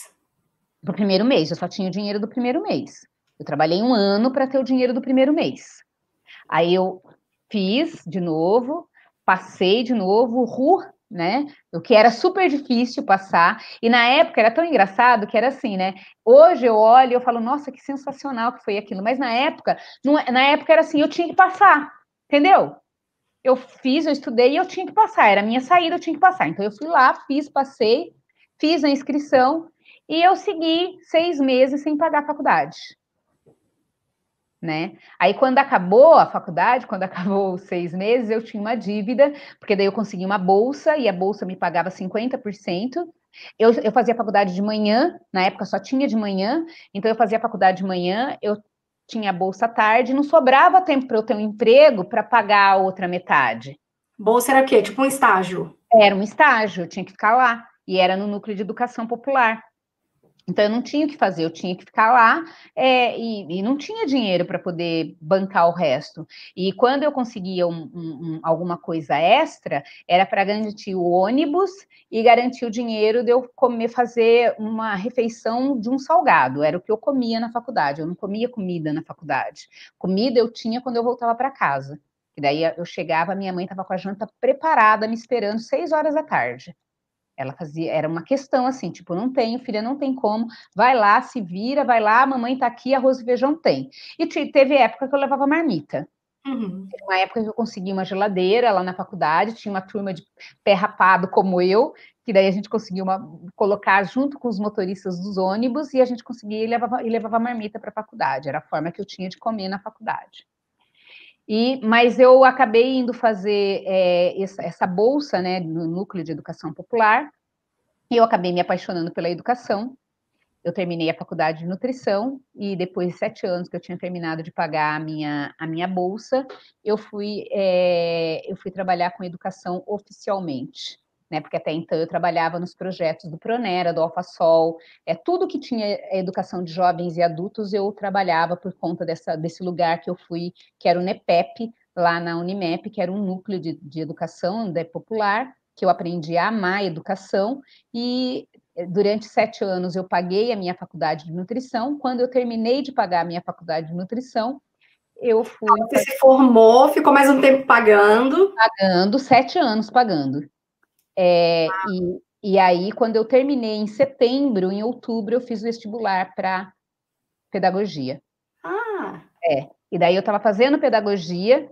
o primeiro mês, eu só tinha o dinheiro do primeiro mês. Eu trabalhei um ano para ter o dinheiro do primeiro mês. Aí eu Fiz de novo, passei de novo, ru, né? O que era super difícil passar. E na época era tão engraçado que era assim, né? Hoje eu olho e eu falo, nossa, que sensacional que foi aquilo. Mas na época, é, na época era assim, eu tinha que passar, entendeu? Eu fiz, eu estudei e eu tinha que passar. Era a minha saída, eu tinha que passar. Então eu fui lá, fiz, passei, fiz a inscrição e eu segui seis meses sem pagar a faculdade né? Aí quando acabou a faculdade, quando acabou os seis meses, eu tinha uma dívida, porque daí eu consegui uma bolsa e a bolsa me pagava 50%. Eu, eu fazia faculdade de manhã, na época só tinha de manhã, então eu fazia faculdade de manhã, eu tinha a bolsa tarde, não sobrava tempo para eu ter um emprego para pagar a outra metade. Bolsa era o quê? Tipo um estágio? Era um estágio, eu tinha que ficar lá. E era no núcleo de educação popular. Então, eu não tinha o que fazer, eu tinha que ficar lá é, e, e, não tinha dinheiro para poder bancar o resto. E quando eu conseguia um, um, alguma coisa extra, era para garantir o ônibus e garantir o dinheiro de eu comer, fazer uma refeição de um salgado. Era o que eu comia na faculdade, eu não comia comida na faculdade. Comida eu tinha quando eu voltava para casa. E daí eu chegava, minha mãe estava com a janta preparada, me esperando seis horas da tarde. Ela fazia, era uma questão assim, tipo, não tenho, filha, não tem como, vai lá, se vira, vai lá, mamãe tá aqui, arroz e feijão tem. E teve época que eu levava marmita. Uhum. Uma época que eu consegui uma geladeira lá na faculdade, tinha uma turma de pé rapado como eu, que daí a gente conseguiu uma, colocar junto com os motoristas dos ônibus e a gente conseguia e levava, e levava marmita para a faculdade. Era a forma que eu tinha de comer na faculdade. E, mas eu acabei indo fazer é, essa, essa, bolsa né, no Núcleo de Educação Popular, e eu acabei me apaixonando pela educação. Eu terminei a faculdade de nutrição, e depois de sete anos que eu tinha terminado de pagar a minha, a minha bolsa, eu fui, é, eu fui trabalhar com educação oficialmente né? Porque até então eu trabalhava nos projetos do Pronera, do AlfaSol, é tudo que tinha educação de jovens e adultos eu trabalhava por conta dessa, desse lugar que eu fui, que era o NEPEP, lá na Unimep, que era um núcleo de, de educação de né, popular, que eu aprendi a amar a educação, e eh, durante sete anos eu paguei a minha faculdade de nutrição. Quando eu terminei de pagar a minha faculdade de nutrição, eu fui. você se formou, ficou mais um tempo pagando? Pagando, sete anos pagando. É, ah. e, e aí, quando eu terminei em setembro, em outubro, eu fiz vestibular para pedagogia. Ah! É. E daí eu estava fazendo pedagogia,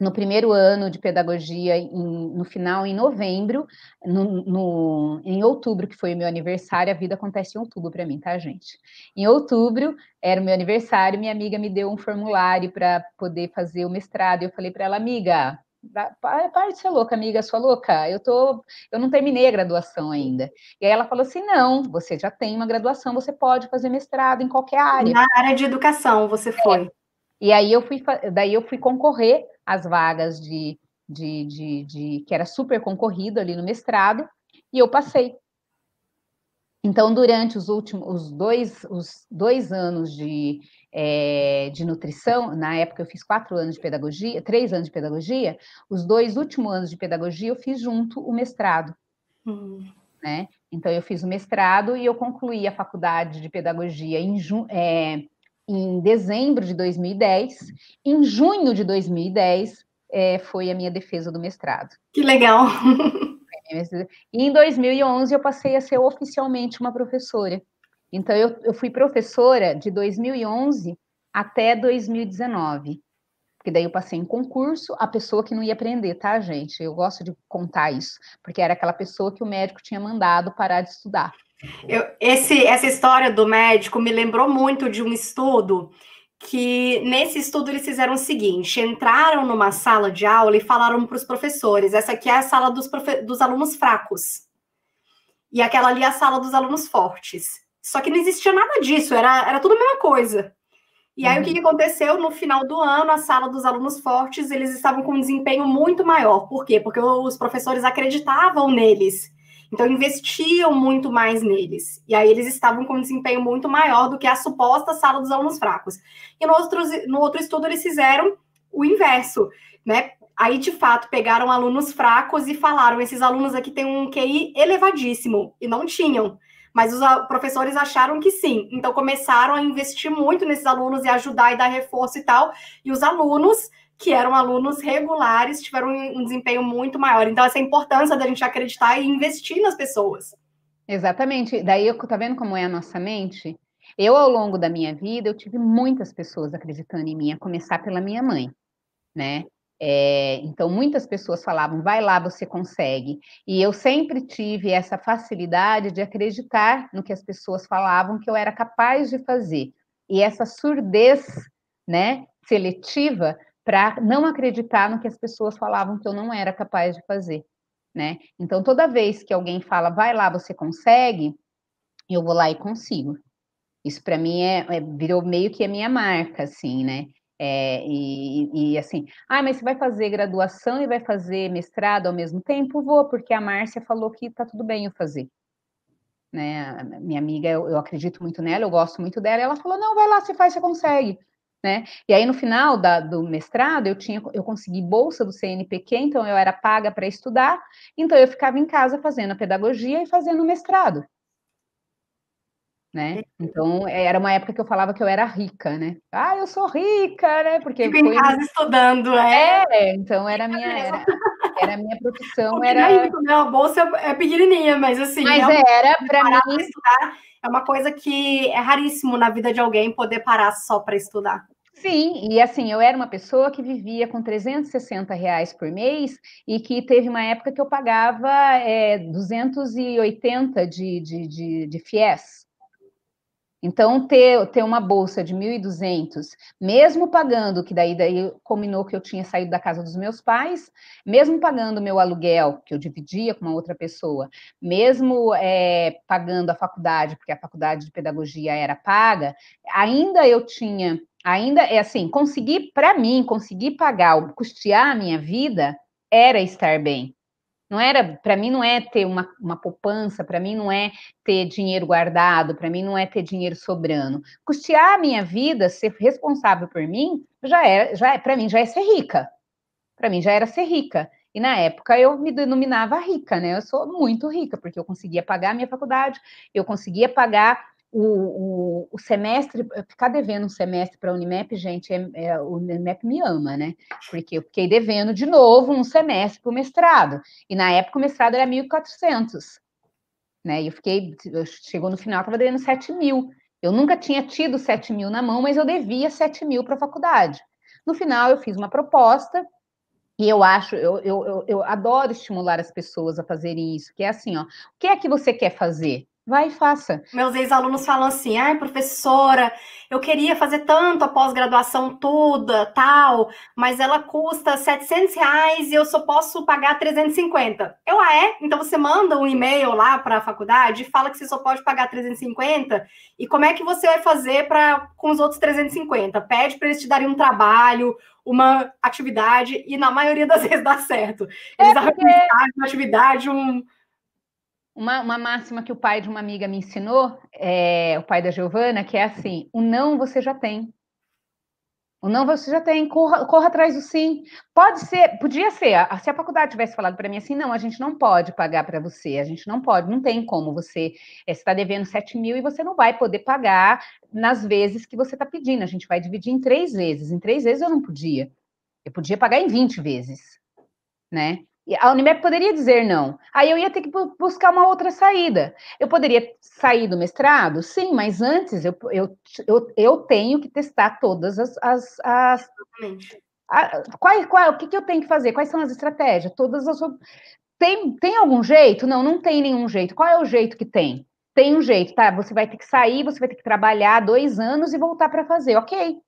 no primeiro ano de pedagogia, em, no final, em novembro, no, no, em outubro, que foi o meu aniversário, a vida acontece em outubro para mim, tá, gente? Em outubro, era o meu aniversário, minha amiga me deu um formulário para poder fazer o mestrado. Eu falei para ela, amiga, é, para de ser louca, amiga, sua louca, eu tô, eu não terminei a graduação ainda. E aí ela falou assim: não, você já tem uma graduação, você pode fazer mestrado em qualquer área. Na área de educação você é. foi. E aí eu fui, daí eu fui concorrer às vagas de, de, de, de que era super concorrido ali no mestrado, e eu passei. Então, durante os últimos os dois, os dois anos de, é, de nutrição, na época eu fiz quatro anos de pedagogia, três anos de pedagogia, os dois últimos anos de pedagogia eu fiz junto o mestrado. Hum. Né? Então eu fiz o mestrado e eu concluí a faculdade de pedagogia em, é, em dezembro de 2010. Em junho de 2010 é, eh, foi a minha defesa do mestrado. Que legal! E em 2011 eu passei a ser oficialmente uma professora. Então, eu, eu fui professora de 2011 até 2019. Porque daí eu passei em concurso, a pessoa que não ia aprender, tá, gente? Eu gosto de contar isso, porque era aquela pessoa que o médico tinha mandado parar de estudar. Eu, esse, essa história do médico me lembrou muito de um estudo que nesse estudo eles fizeram o seguinte: entraram numa sala de aula e falaram para os professores: essa aqui é a sala dos, dos alunos fracos, e aquela ali é a sala dos alunos fortes. Só que não existia nada disso, era, era tudo a mesma coisa. E aí, uhum. o que, uhum. que aconteceu? No final do ano, a sala dos alunos fortes, eles estavam com um desempenho muito maior. Por quê? Porque os professores acreditavam neles. Então, investiam muito mais neles. E aí, eles estavam com um desempenho muito maior do que a suposta sala dos alunos fracos. E no outro, no outro estudo, eles fizeram o inverso, né? Aí, de fato, pegaram alunos fracos e falaram: esses alunos aqui têm um QI elevadíssimo. E não tinham. Mas os professores acharam que sim. Então começaram a investir muito nesses alunos e ajudar e dar reforço e tal. E os alunos que eram alunos regulares tiveram um desempenho muito maior. Então essa é importância da gente acreditar e investir nas pessoas. Exatamente. Daí eu tá vendo como é a nossa mente? Eu ao longo da minha vida eu tive muitas pessoas acreditando em mim, a começar pela minha mãe, né? É, então, muitas pessoas falavam, vai lá, você consegue. E eu sempre tive essa facilidade de acreditar no que as pessoas falavam que eu era capaz de fazer. E essa surdez, né, seletiva para não acreditar no que as pessoas falavam que eu não era capaz de fazer, né? Então, toda vez que alguém fala, vai lá, você consegue, eu vou lá e consigo. Isso para mim é, é, virou meio que a minha marca, assim, né? É, e, e, assim, ah, mas você vai fazer graduação e vai fazer mestrado ao mesmo tempo? Vou, porque a Márcia falou que tá tudo bem eu fazer. Né? Minha amiga, eu, eu acredito muito nela, eu gosto muito dela, ela falou: não, vai lá, se faz, você consegue. Né? E aí, no final da, do mestrado, eu tinha eu consegui bolsa do CNPq, então eu era paga para estudar, então eu ficava em casa fazendo a pedagogia e fazendo o mestrado né? Uhum. Então, eh, era uma época que eu falava que eu era rica, né? Ah, eu sou rica, né? Porque Fico em casa estudando, é. é. então era a minha era, era minha profissão, era rico, né? A bolsa é, é pequenininha, mas assim, Mas é era para mim estudar, é uma coisa que é raríssimo na vida de alguém poder parar só para estudar. Sim, e assim, eu era uma pessoa que vivia com 360 reais por mês e que teve uma época que eu pagava é, eh, 280 de, de, de, de FIES, então, ter, ter uma bolsa de 1.200, mesmo pagando, que daí, daí combinou que eu tinha saído da casa dos meus pais, mesmo pagando meu aluguel, que eu dividia com uma outra pessoa, mesmo é, pagando a faculdade, porque a faculdade de pedagogia era paga, ainda eu tinha, ainda é assim, conseguir, para mim, conseguir pagar, custear a minha vida, era estar bem. Não era, para mim não é ter uma, uma poupança, para mim não é ter dinheiro guardado, para mim não é ter dinheiro sobrando. Custear a minha vida, ser responsável por mim, já era, é, já é, para mim já é ser rica. Para mim já era ser rica. E na época eu me denominava rica, né? Eu sou muito rica, porque eu conseguia pagar a minha faculdade, eu conseguia pagar o, o, o, semestre, ficar devendo um semestre para a Unimep, gente, é, é, o Unimep me ama, né? Porque eu fiquei devendo de novo um semestre para o mestrado. E na época o mestrado era 1.400, né? E eu fiquei, eu, chegou no final, estava devendo 7 mil. Eu nunca tinha tido 7 mil na mão, mas eu devia 7 mil para a faculdade. No final, eu fiz uma proposta, e eu acho, eu, eu, eu, eu adoro estimular as pessoas a fazerem isso, que é assim, ó, o que é que você quer fazer? Vai e faça. Meus ex-alunos falam assim: ai, professora, eu queria fazer tanto a pós-graduação toda, tal, mas ela custa 700 reais e eu só posso pagar 350. Eu, ah, é? Então você manda um e-mail lá para a faculdade e fala que você só pode pagar 350. E como é que você vai fazer para com os outros 350? Pede para eles te darem um trabalho, uma atividade, e na maioria das vezes dá certo. É, eles é porque... uma atividade, um uma, uma máxima que o pai de uma amiga me ensinou, é, o pai da Giovana, que é assim: o não você já tem. O não você já tem, corra, corra atrás do sim. Pode ser, podia ser, se a faculdade tivesse falado para mim assim, não, a gente não pode pagar para você, a gente não pode, não tem como você está é, devendo 7 mil e você não vai poder pagar nas vezes que você está pedindo, a gente vai dividir em três vezes. Em três vezes eu não podia. Eu podia pagar em 20 vezes, né? A Unimep poderia dizer não. Aí eu ia ter que buscar uma outra saída. Eu poderia sair do mestrado? Sim, mas antes eu, eu, eu, eu tenho que testar todas as. as, as a, qual, qual, o que, que eu tenho que fazer? Quais são as estratégias? Todas as. Tem, tem algum jeito? Não, não tem nenhum jeito. Qual é o jeito que tem? Tem um jeito, tá? Você vai ter que sair, você vai ter que trabalhar dois anos e voltar para fazer. Ok.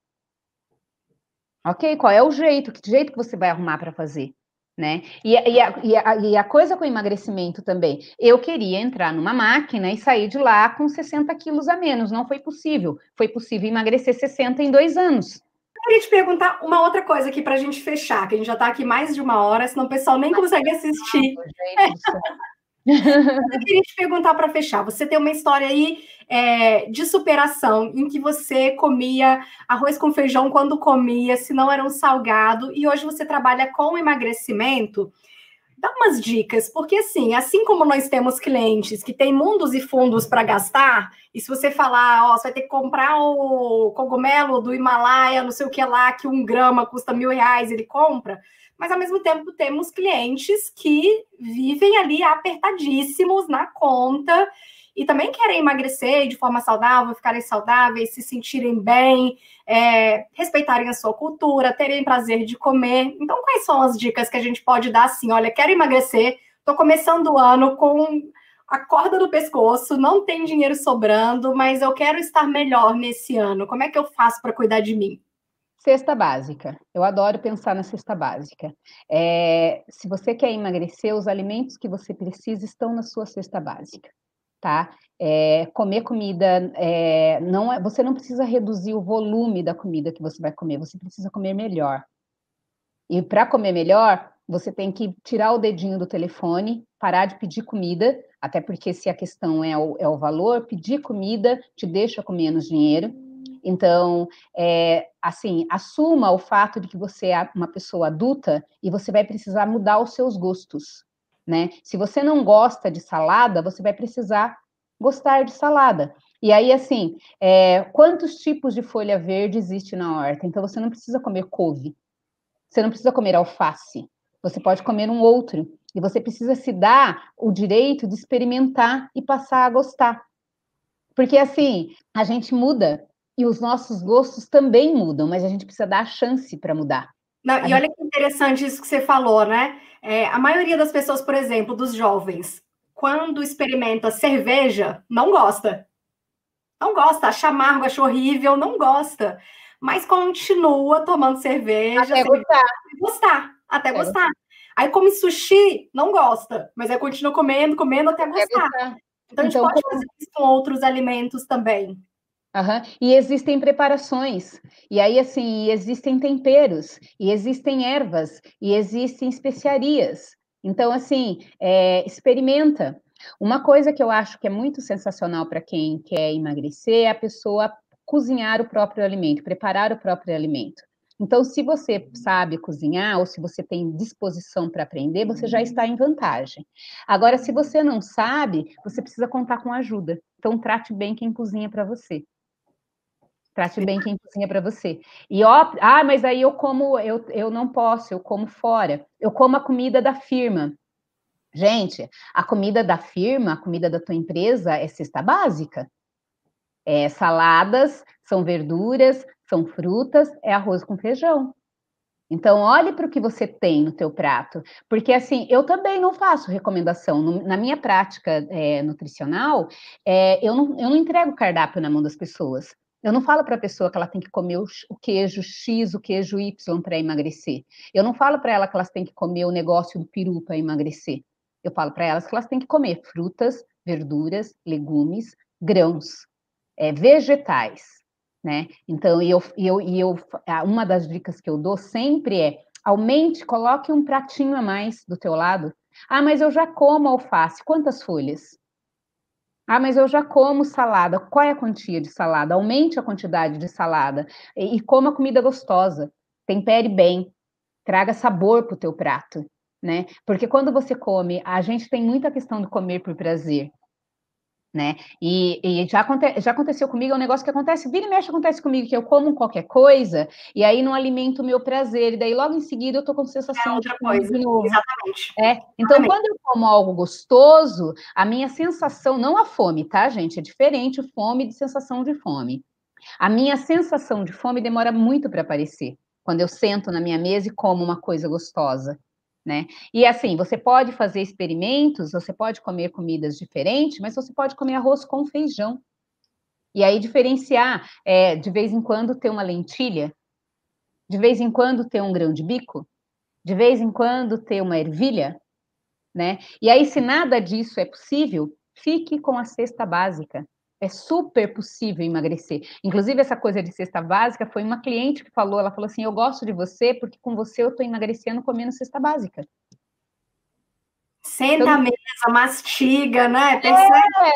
Ok, qual é o jeito? Que jeito que você vai arrumar para fazer? né? E, e, a, e, a, e, a, coisa com o emagrecimento também. Eu queria entrar numa máquina e sair de lá com 60 quilos a menos. Não foi possível. Foi possível emagrecer 60 em dois anos. Eu queria te perguntar uma outra coisa aqui para a gente fechar, que a gente já está aqui mais de uma hora, senão o pessoal nem consegue assistir. Eu queria te perguntar para fechar. Você tem uma história aí é, de superação em que você comia arroz com feijão quando comia, se não era um salgado, e hoje você trabalha com emagrecimento. Dá umas dicas, porque assim, assim como nós temos clientes que têm mundos e fundos para gastar, e se você falar, ó, você vai ter que comprar o cogumelo do Himalaia, não sei o que lá, que um grama custa mil reais, ele compra mas ao mesmo tempo temos clientes que vivem ali apertadíssimos na conta e também querem emagrecer de forma saudável, ficarem saudáveis, se sentirem bem, é, respeitarem a sua cultura, terem prazer de comer. Então, quais são as dicas que a gente pode dar assim? Olha, quero emagrecer, estou começando o ano com a corda no pescoço, não tem dinheiro sobrando, mas eu quero estar melhor nesse ano. Como é que eu faço para cuidar de mim? Cesta básica. Eu adoro pensar na cesta básica. É, se você quer emagrecer, os alimentos que você precisa estão na sua cesta básica, tá? É, comer comida, é, não é, você não precisa reduzir o volume da comida que você vai comer, você precisa comer melhor. E para comer melhor, você tem que tirar o dedinho do telefone, parar de pedir comida, até porque se a questão é o, é o valor, pedir comida te deixa com menos dinheiro então, é, assim, assuma o fato de que você é uma pessoa adulta e você vai precisar mudar os seus gostos, né? Se você não gosta de salada, você vai precisar gostar de salada. E aí, assim, é, quantos tipos de folha verde existe na horta? Então, você não precisa comer couve, você não precisa comer alface, você pode comer um outro. E você precisa se dar o direito de experimentar e passar a gostar. Porque, assim, a gente muda e os nossos gostos também mudam, mas a gente precisa dar a chance para mudar. Não, e olha que interessante isso que você falou, né? É, a maioria das pessoas, por exemplo, dos jovens, quando experimenta cerveja, não gosta. Não gosta, acha amargo, acha horrível, não gosta. Mas continua tomando cerveja. Até cerveja, gostar. Até gostar. Aí come sushi, não gosta, mas aí continua comendo, comendo até gostar. Então, a gente então, pode fazer isso com outros alimentos também. Uhum. E existem preparações, e aí assim, existem temperos, e existem ervas, e existem especiarias. Então, assim, é, experimenta. Uma coisa que eu acho que é muito sensacional para quem quer emagrecer é a pessoa cozinhar o próprio alimento, preparar o próprio alimento. Então, se você sabe cozinhar ou se você tem disposição para aprender, você já está em vantagem. Agora, se você não sabe, você precisa contar com ajuda. Então, trate bem quem cozinha para você. Trate bem quem cozinha para você. E ó, ah, mas aí eu como, eu, eu não posso, eu como fora. Eu como a comida da firma. Gente, a comida da firma, a comida da tua empresa é cesta básica. É saladas, são verduras, são frutas, é arroz com feijão. Então, olhe para o que você tem no teu prato. Porque, assim, eu também não faço recomendação. No, na minha prática é, nutricional, é, eu, não, eu não entrego cardápio na mão das pessoas. Eu não falo para a pessoa que ela tem que comer o queijo X, o queijo Y para emagrecer. Eu não falo para ela que elas têm que comer o negócio do peru para emagrecer. Eu falo para elas que elas têm que comer frutas, verduras, legumes, grãos, é, vegetais, né? Então, eu, eu, eu, uma das dicas que eu dou sempre é aumente, coloque um pratinho a mais do teu lado. Ah, mas eu já como alface. Quantas folhas? Ah, mas eu já como salada. Qual é a quantia de salada? Aumente a quantidade de salada e, e coma comida gostosa. Tempere bem. Traga sabor para o teu prato, né? Porque quando você come, a gente tem muita questão do comer por prazer né? E, e já, aconte, já, aconteceu comigo, é um negócio que acontece, vira e mexe acontece comigo, que eu como qualquer coisa, e aí não alimento o meu prazer, e daí logo em seguida eu tô com sensação é outra de coisa, de novo. Exatamente. É, então Exatamente. quando eu como algo gostoso, a minha sensação, não a fome, tá, gente? É diferente fome de sensação de fome. A minha sensação de fome demora muito para aparecer quando eu sento na minha mesa e como uma coisa gostosa né? E assim, você pode fazer experimentos, você pode comer comidas diferentes, mas você pode comer arroz com feijão. E aí diferenciar, é, de vez em quando ter uma lentilha, de vez em quando ter um grão de bico, de vez em quando ter uma ervilha, né? E aí, se nada disso é possível, fique com a cesta básica. É super possível emagrecer. Inclusive, essa coisa de cesta básica foi uma cliente que falou: ela falou assim, eu gosto de você porque com você eu estou emagrecendo comendo cesta básica. Senta Todo... Então a mesa, mastiga, né? É. Percebe é,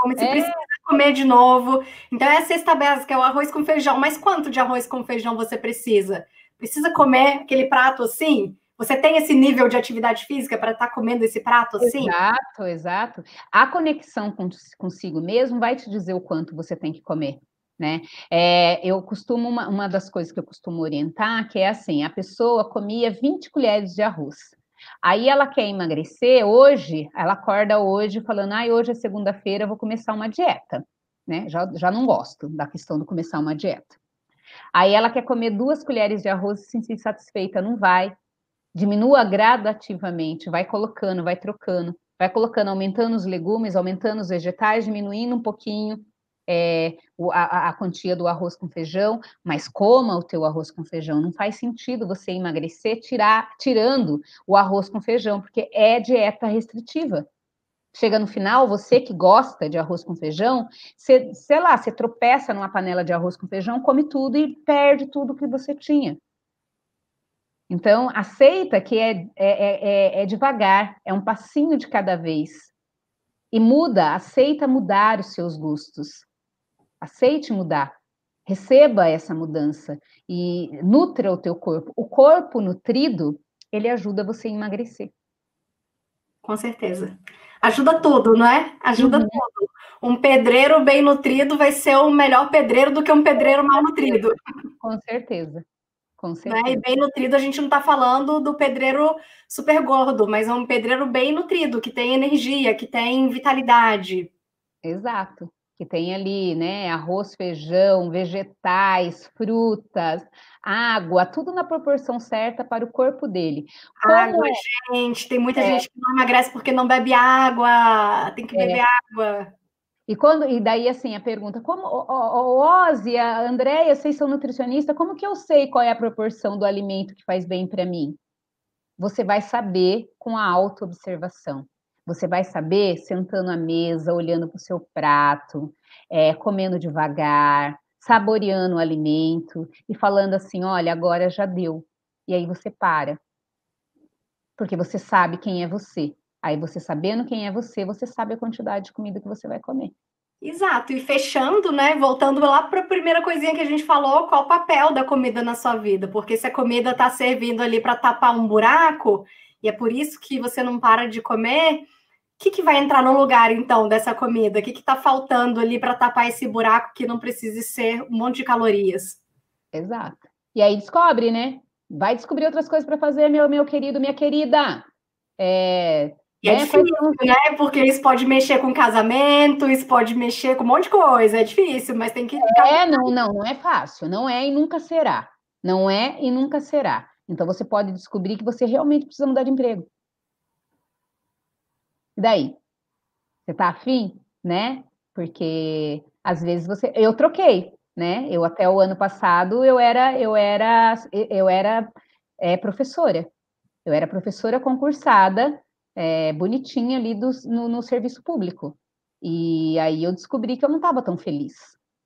come, você é. precisa comer de novo. Então, é a cesta básica, é o arroz com feijão. Mas quanto de arroz com feijão você precisa? Precisa comer aquele prato assim? Você tem esse nível de atividade física para estar tá comendo esse prato assim? Exato, exato. A conexão consigo mesmo vai te dizer o quanto você tem que comer. Né? É, eu costumo, uma, uma das coisas que eu costumo orientar, que é assim, a pessoa comia 20 colheres de arroz. Aí ela quer emagrecer hoje, ela acorda hoje falando, ah, hoje é segunda-feira, vou começar uma dieta, né? Já, já não gosto da questão de começar uma dieta. Aí ela quer comer duas colheres de arroz e se sentir satisfeita, não vai. Diminua gradativamente, vai colocando, vai trocando, vai colocando, aumentando os legumes, aumentando os vegetais, diminuindo um pouquinho é, a, a, quantia do arroz com feijão, mas coma o teu arroz com feijão. Não faz sentido você emagrecer tirar, tirando o arroz com feijão, porque é dieta restritiva. Chega no final, você que gosta de arroz com feijão, você, sei lá, você tropeça numa panela de arroz com feijão, come tudo e perde tudo que você tinha. Então, aceita que é, é, é, é, é devagar, é um passinho de cada vez. E muda, aceita mudar os seus gostos. Aceite mudar. Receba essa mudança e nutra o teu corpo. O corpo nutrido, ele ajuda você a emagrecer. Com certeza. Ajuda tudo, não é? Ajuda uhum. tudo. Um pedreiro bem nutrido vai ser o melhor pedreiro do que um pedreiro mal nutrido. Com certeza. Com certeza. Né? E bem nutrido, a gente não está falando do pedreiro super gordo, mas é um pedreiro bem nutrido, que tem energia, que tem vitalidade. Exato. Que tem ali, né, arroz, feijão, vegetais, frutas, água, tudo na proporção certa para o corpo dele. Água, é gente, tem muita é. gente que não emagrece porque não bebe água, tem que é. beber água. E quando e daí assim a pergunta, como o, Ozzy, a Andréia, vocês são nutricionista, como que eu sei qual é a proporção do alimento que faz bem para mim? Você vai saber com a autoobservação. Você vai saber sentando à mesa, olhando para o seu prato, é, comendo devagar, saboreando o alimento e falando assim: olha, agora já deu. E aí você para. Porque você sabe quem é você. Aí você sabendo quem é você, você sabe a quantidade de comida que você vai comer. Exato, e fechando, né? Voltando lá para a primeira coisinha que a gente falou, qual o papel da comida na sua vida? Porque se a comida está servindo ali para tapar um buraco, e é por isso que você não para de comer, o que, que vai entrar no lugar então dessa comida? O que está faltando ali para tapar esse buraco que não precise ser um monte de calorias? Exato. E aí descobre, né? Vai descobrir outras coisas para fazer, meu meu querido, minha querida. É, e é, é difícil, né? né? Porque isso pode mexer com casamento, isso pode mexer com um monte de coisa, é difícil, mas tem que. É, não, não, não é fácil, não é e nunca será. Não é e nunca será. Então você pode descobrir que você realmente precisa mudar de emprego. E daí? Você tá afim, né? Porque às vezes você. Eu troquei, né? Eu até o ano passado eu era, eu era, eu era é, professora. Eu era professora concursada é, bonitinha ali do, no, no serviço público. E aí eu descobri que eu não estava tão feliz,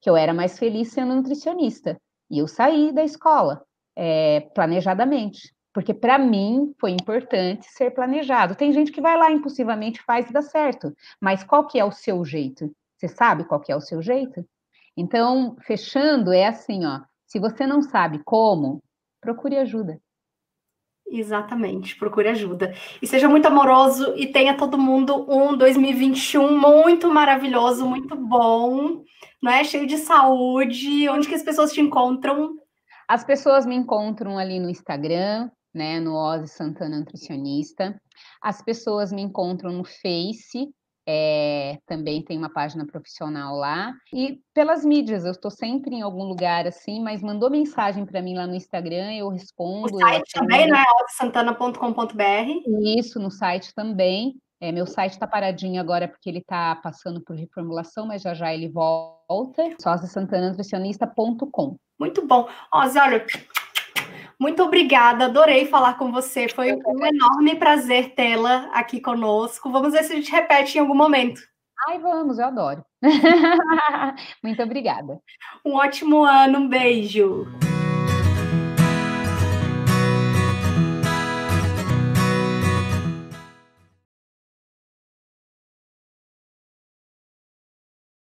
que eu era mais feliz sendo nutricionista. E eu saí da escola é, planejadamente, porque para mim foi importante ser planejado. Tem gente que vai lá impulsivamente faz e dá certo, mas qual que é o seu jeito? Você sabe qual que é o seu jeito? Então, fechando é assim, ó. Se você não sabe como, procure ajuda. Exatamente, procure ajuda. E seja muito amoroso e tenha todo mundo um 2021 muito maravilhoso, muito bom, né? Cheio de saúde. Onde que as pessoas te encontram? As pessoas me encontram ali no Instagram, né? No Ozzy Santana Nutricionista. As pessoas me encontram no Face, é, também tem uma página profissional lá. E pelas mídias, eu estou sempre em algum lugar assim, mas mandou mensagem para mim lá no Instagram, eu respondo. No site também, né? santana.com.br. Isso, no site também. É, meu site está paradinho agora porque ele está passando por reformulação, mas já já ele volta. sóciasantananutricionista.com. Muito bom. Ó, Zé, olha, muito obrigada, adorei falar com você. Foi um enorme prazer tê-la aqui conosco. Vamos ver se a gente repete em algum momento. Ai, vamos, eu adoro. Muito obrigada. Um ótimo ano, um beijo.